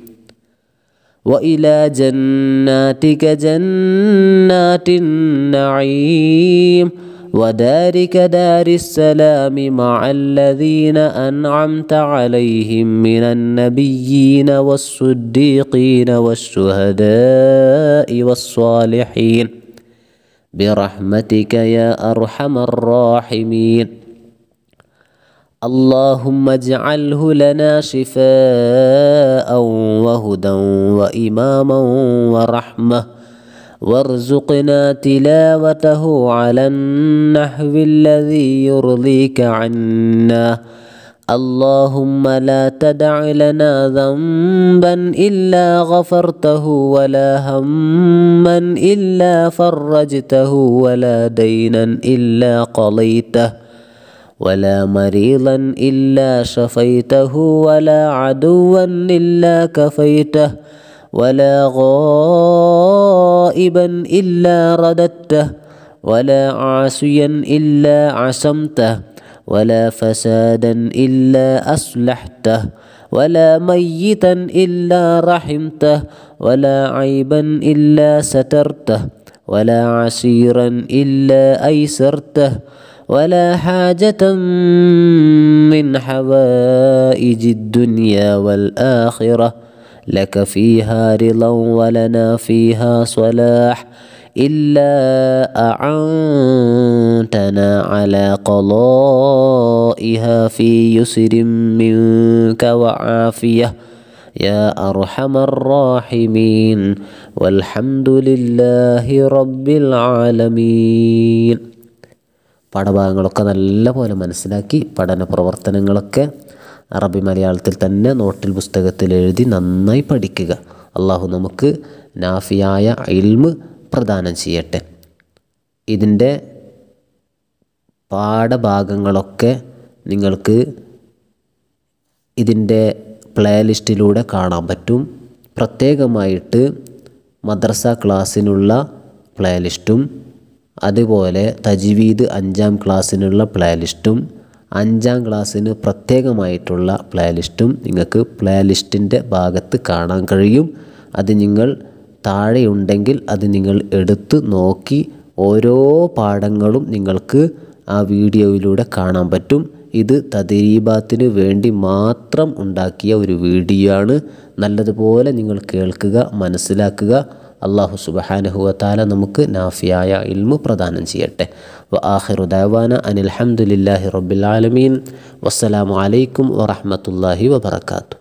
والى جناتك جنات النعيم وذلك دار السلام مع الذين انعمت عليهم من النبيين والصديقين والشهداء والصالحين برحمتك يا ارحم الراحمين اللهم اجعله لنا شفاء وهدى واماما ورحمه وارزقنا تلاوته على النحو الذي يرضيك عنا اللهم لا تدع لنا ذنبا الا غفرته ولا هما الا فرجته ولا دينا الا قضيته ولا مريضا الا شفيته ولا عدوا الا كفيته ولا غائبا إلا رددته ولا عاصيا إلا عصمته ولا فسادا إلا أصلحته ولا ميتا إلا رحمته ولا عيبا إلا سترته ولا عسيرا إلا أيسرته ولا حاجة من حوائج الدنيا والآخرة لك فيها رضا ولنا فيها صلاح إلا أعنتنا على قضائها في يسر منك وعافية يا أرحم الراحمين والحمد لله رب العالمين പാഠഭാഗങ്ങളൊക്കെ നല്ലപോലെ മനസ്സിലാക്കി പഠന പ്രവർത്തനങ്ങളൊക്കെ അറബി മലയാളത്തിൽ തന്നെ നോട്ടിൽ പുസ്തകത്തിൽ എഴുതി നന്നായി പഠിക്കുക അള്ളാഹു നമുക്ക് നാഫിയായ ഇൽമ് പ്രദാനം ചെയ്യട്ടെ ഇതിൻ്റെ പാഠഭാഗങ്ങളൊക്കെ നിങ്ങൾക്ക് ഇതിൻ്റെ പ്ലേലിസ്റ്റിലൂടെ കാണാൻ പറ്റും പ്രത്യേകമായിട്ട് മദ്രസ ക്ലാസ്സിനുള്ള പ്ലേലിസ്റ്റും അതുപോലെ തജ്വീദ് അഞ്ചാം ക്ലാസ്സിനുള്ള പ്ലേലിസ്റ്റും അഞ്ചാം ക്ലാസ്സിന് പ്രത്യേകമായിട്ടുള്ള പ്ലേ ലിസ്റ്റും നിങ്ങൾക്ക് പ്ലേ ലിസ്റ്റിൻ്റെ ഭാഗത്ത് കാണാൻ കഴിയും അത് നിങ്ങൾ താഴെയുണ്ടെങ്കിൽ അത് നിങ്ങൾ എടുത്ത് നോക്കി ഓരോ പാഠങ്ങളും നിങ്ങൾക്ക് ആ വീഡിയോയിലൂടെ കാണാൻ പറ്റും ഇത് തദരീബാത്തിന് വേണ്ടി മാത്രം ഉണ്ടാക്കിയ ഒരു വീഡിയോ ആണ് നല്ലതുപോലെ നിങ്ങൾ കേൾക്കുക മനസ്സിലാക്കുക അള്ളാഹു സുബഹാനഹുവത്താല നമുക്ക് നാഫിയായ ഇൽമു പ്രദാനം ചെയ്യട്ടെ വ ആഹിറു ദാവാന അനിൽഹമുല്ലാഹി റബ്ബിലാലമീൻ വസ്സലാമു അലൈക്കും വറഹമത്തല്ലാഹി വബർക്കാത്തു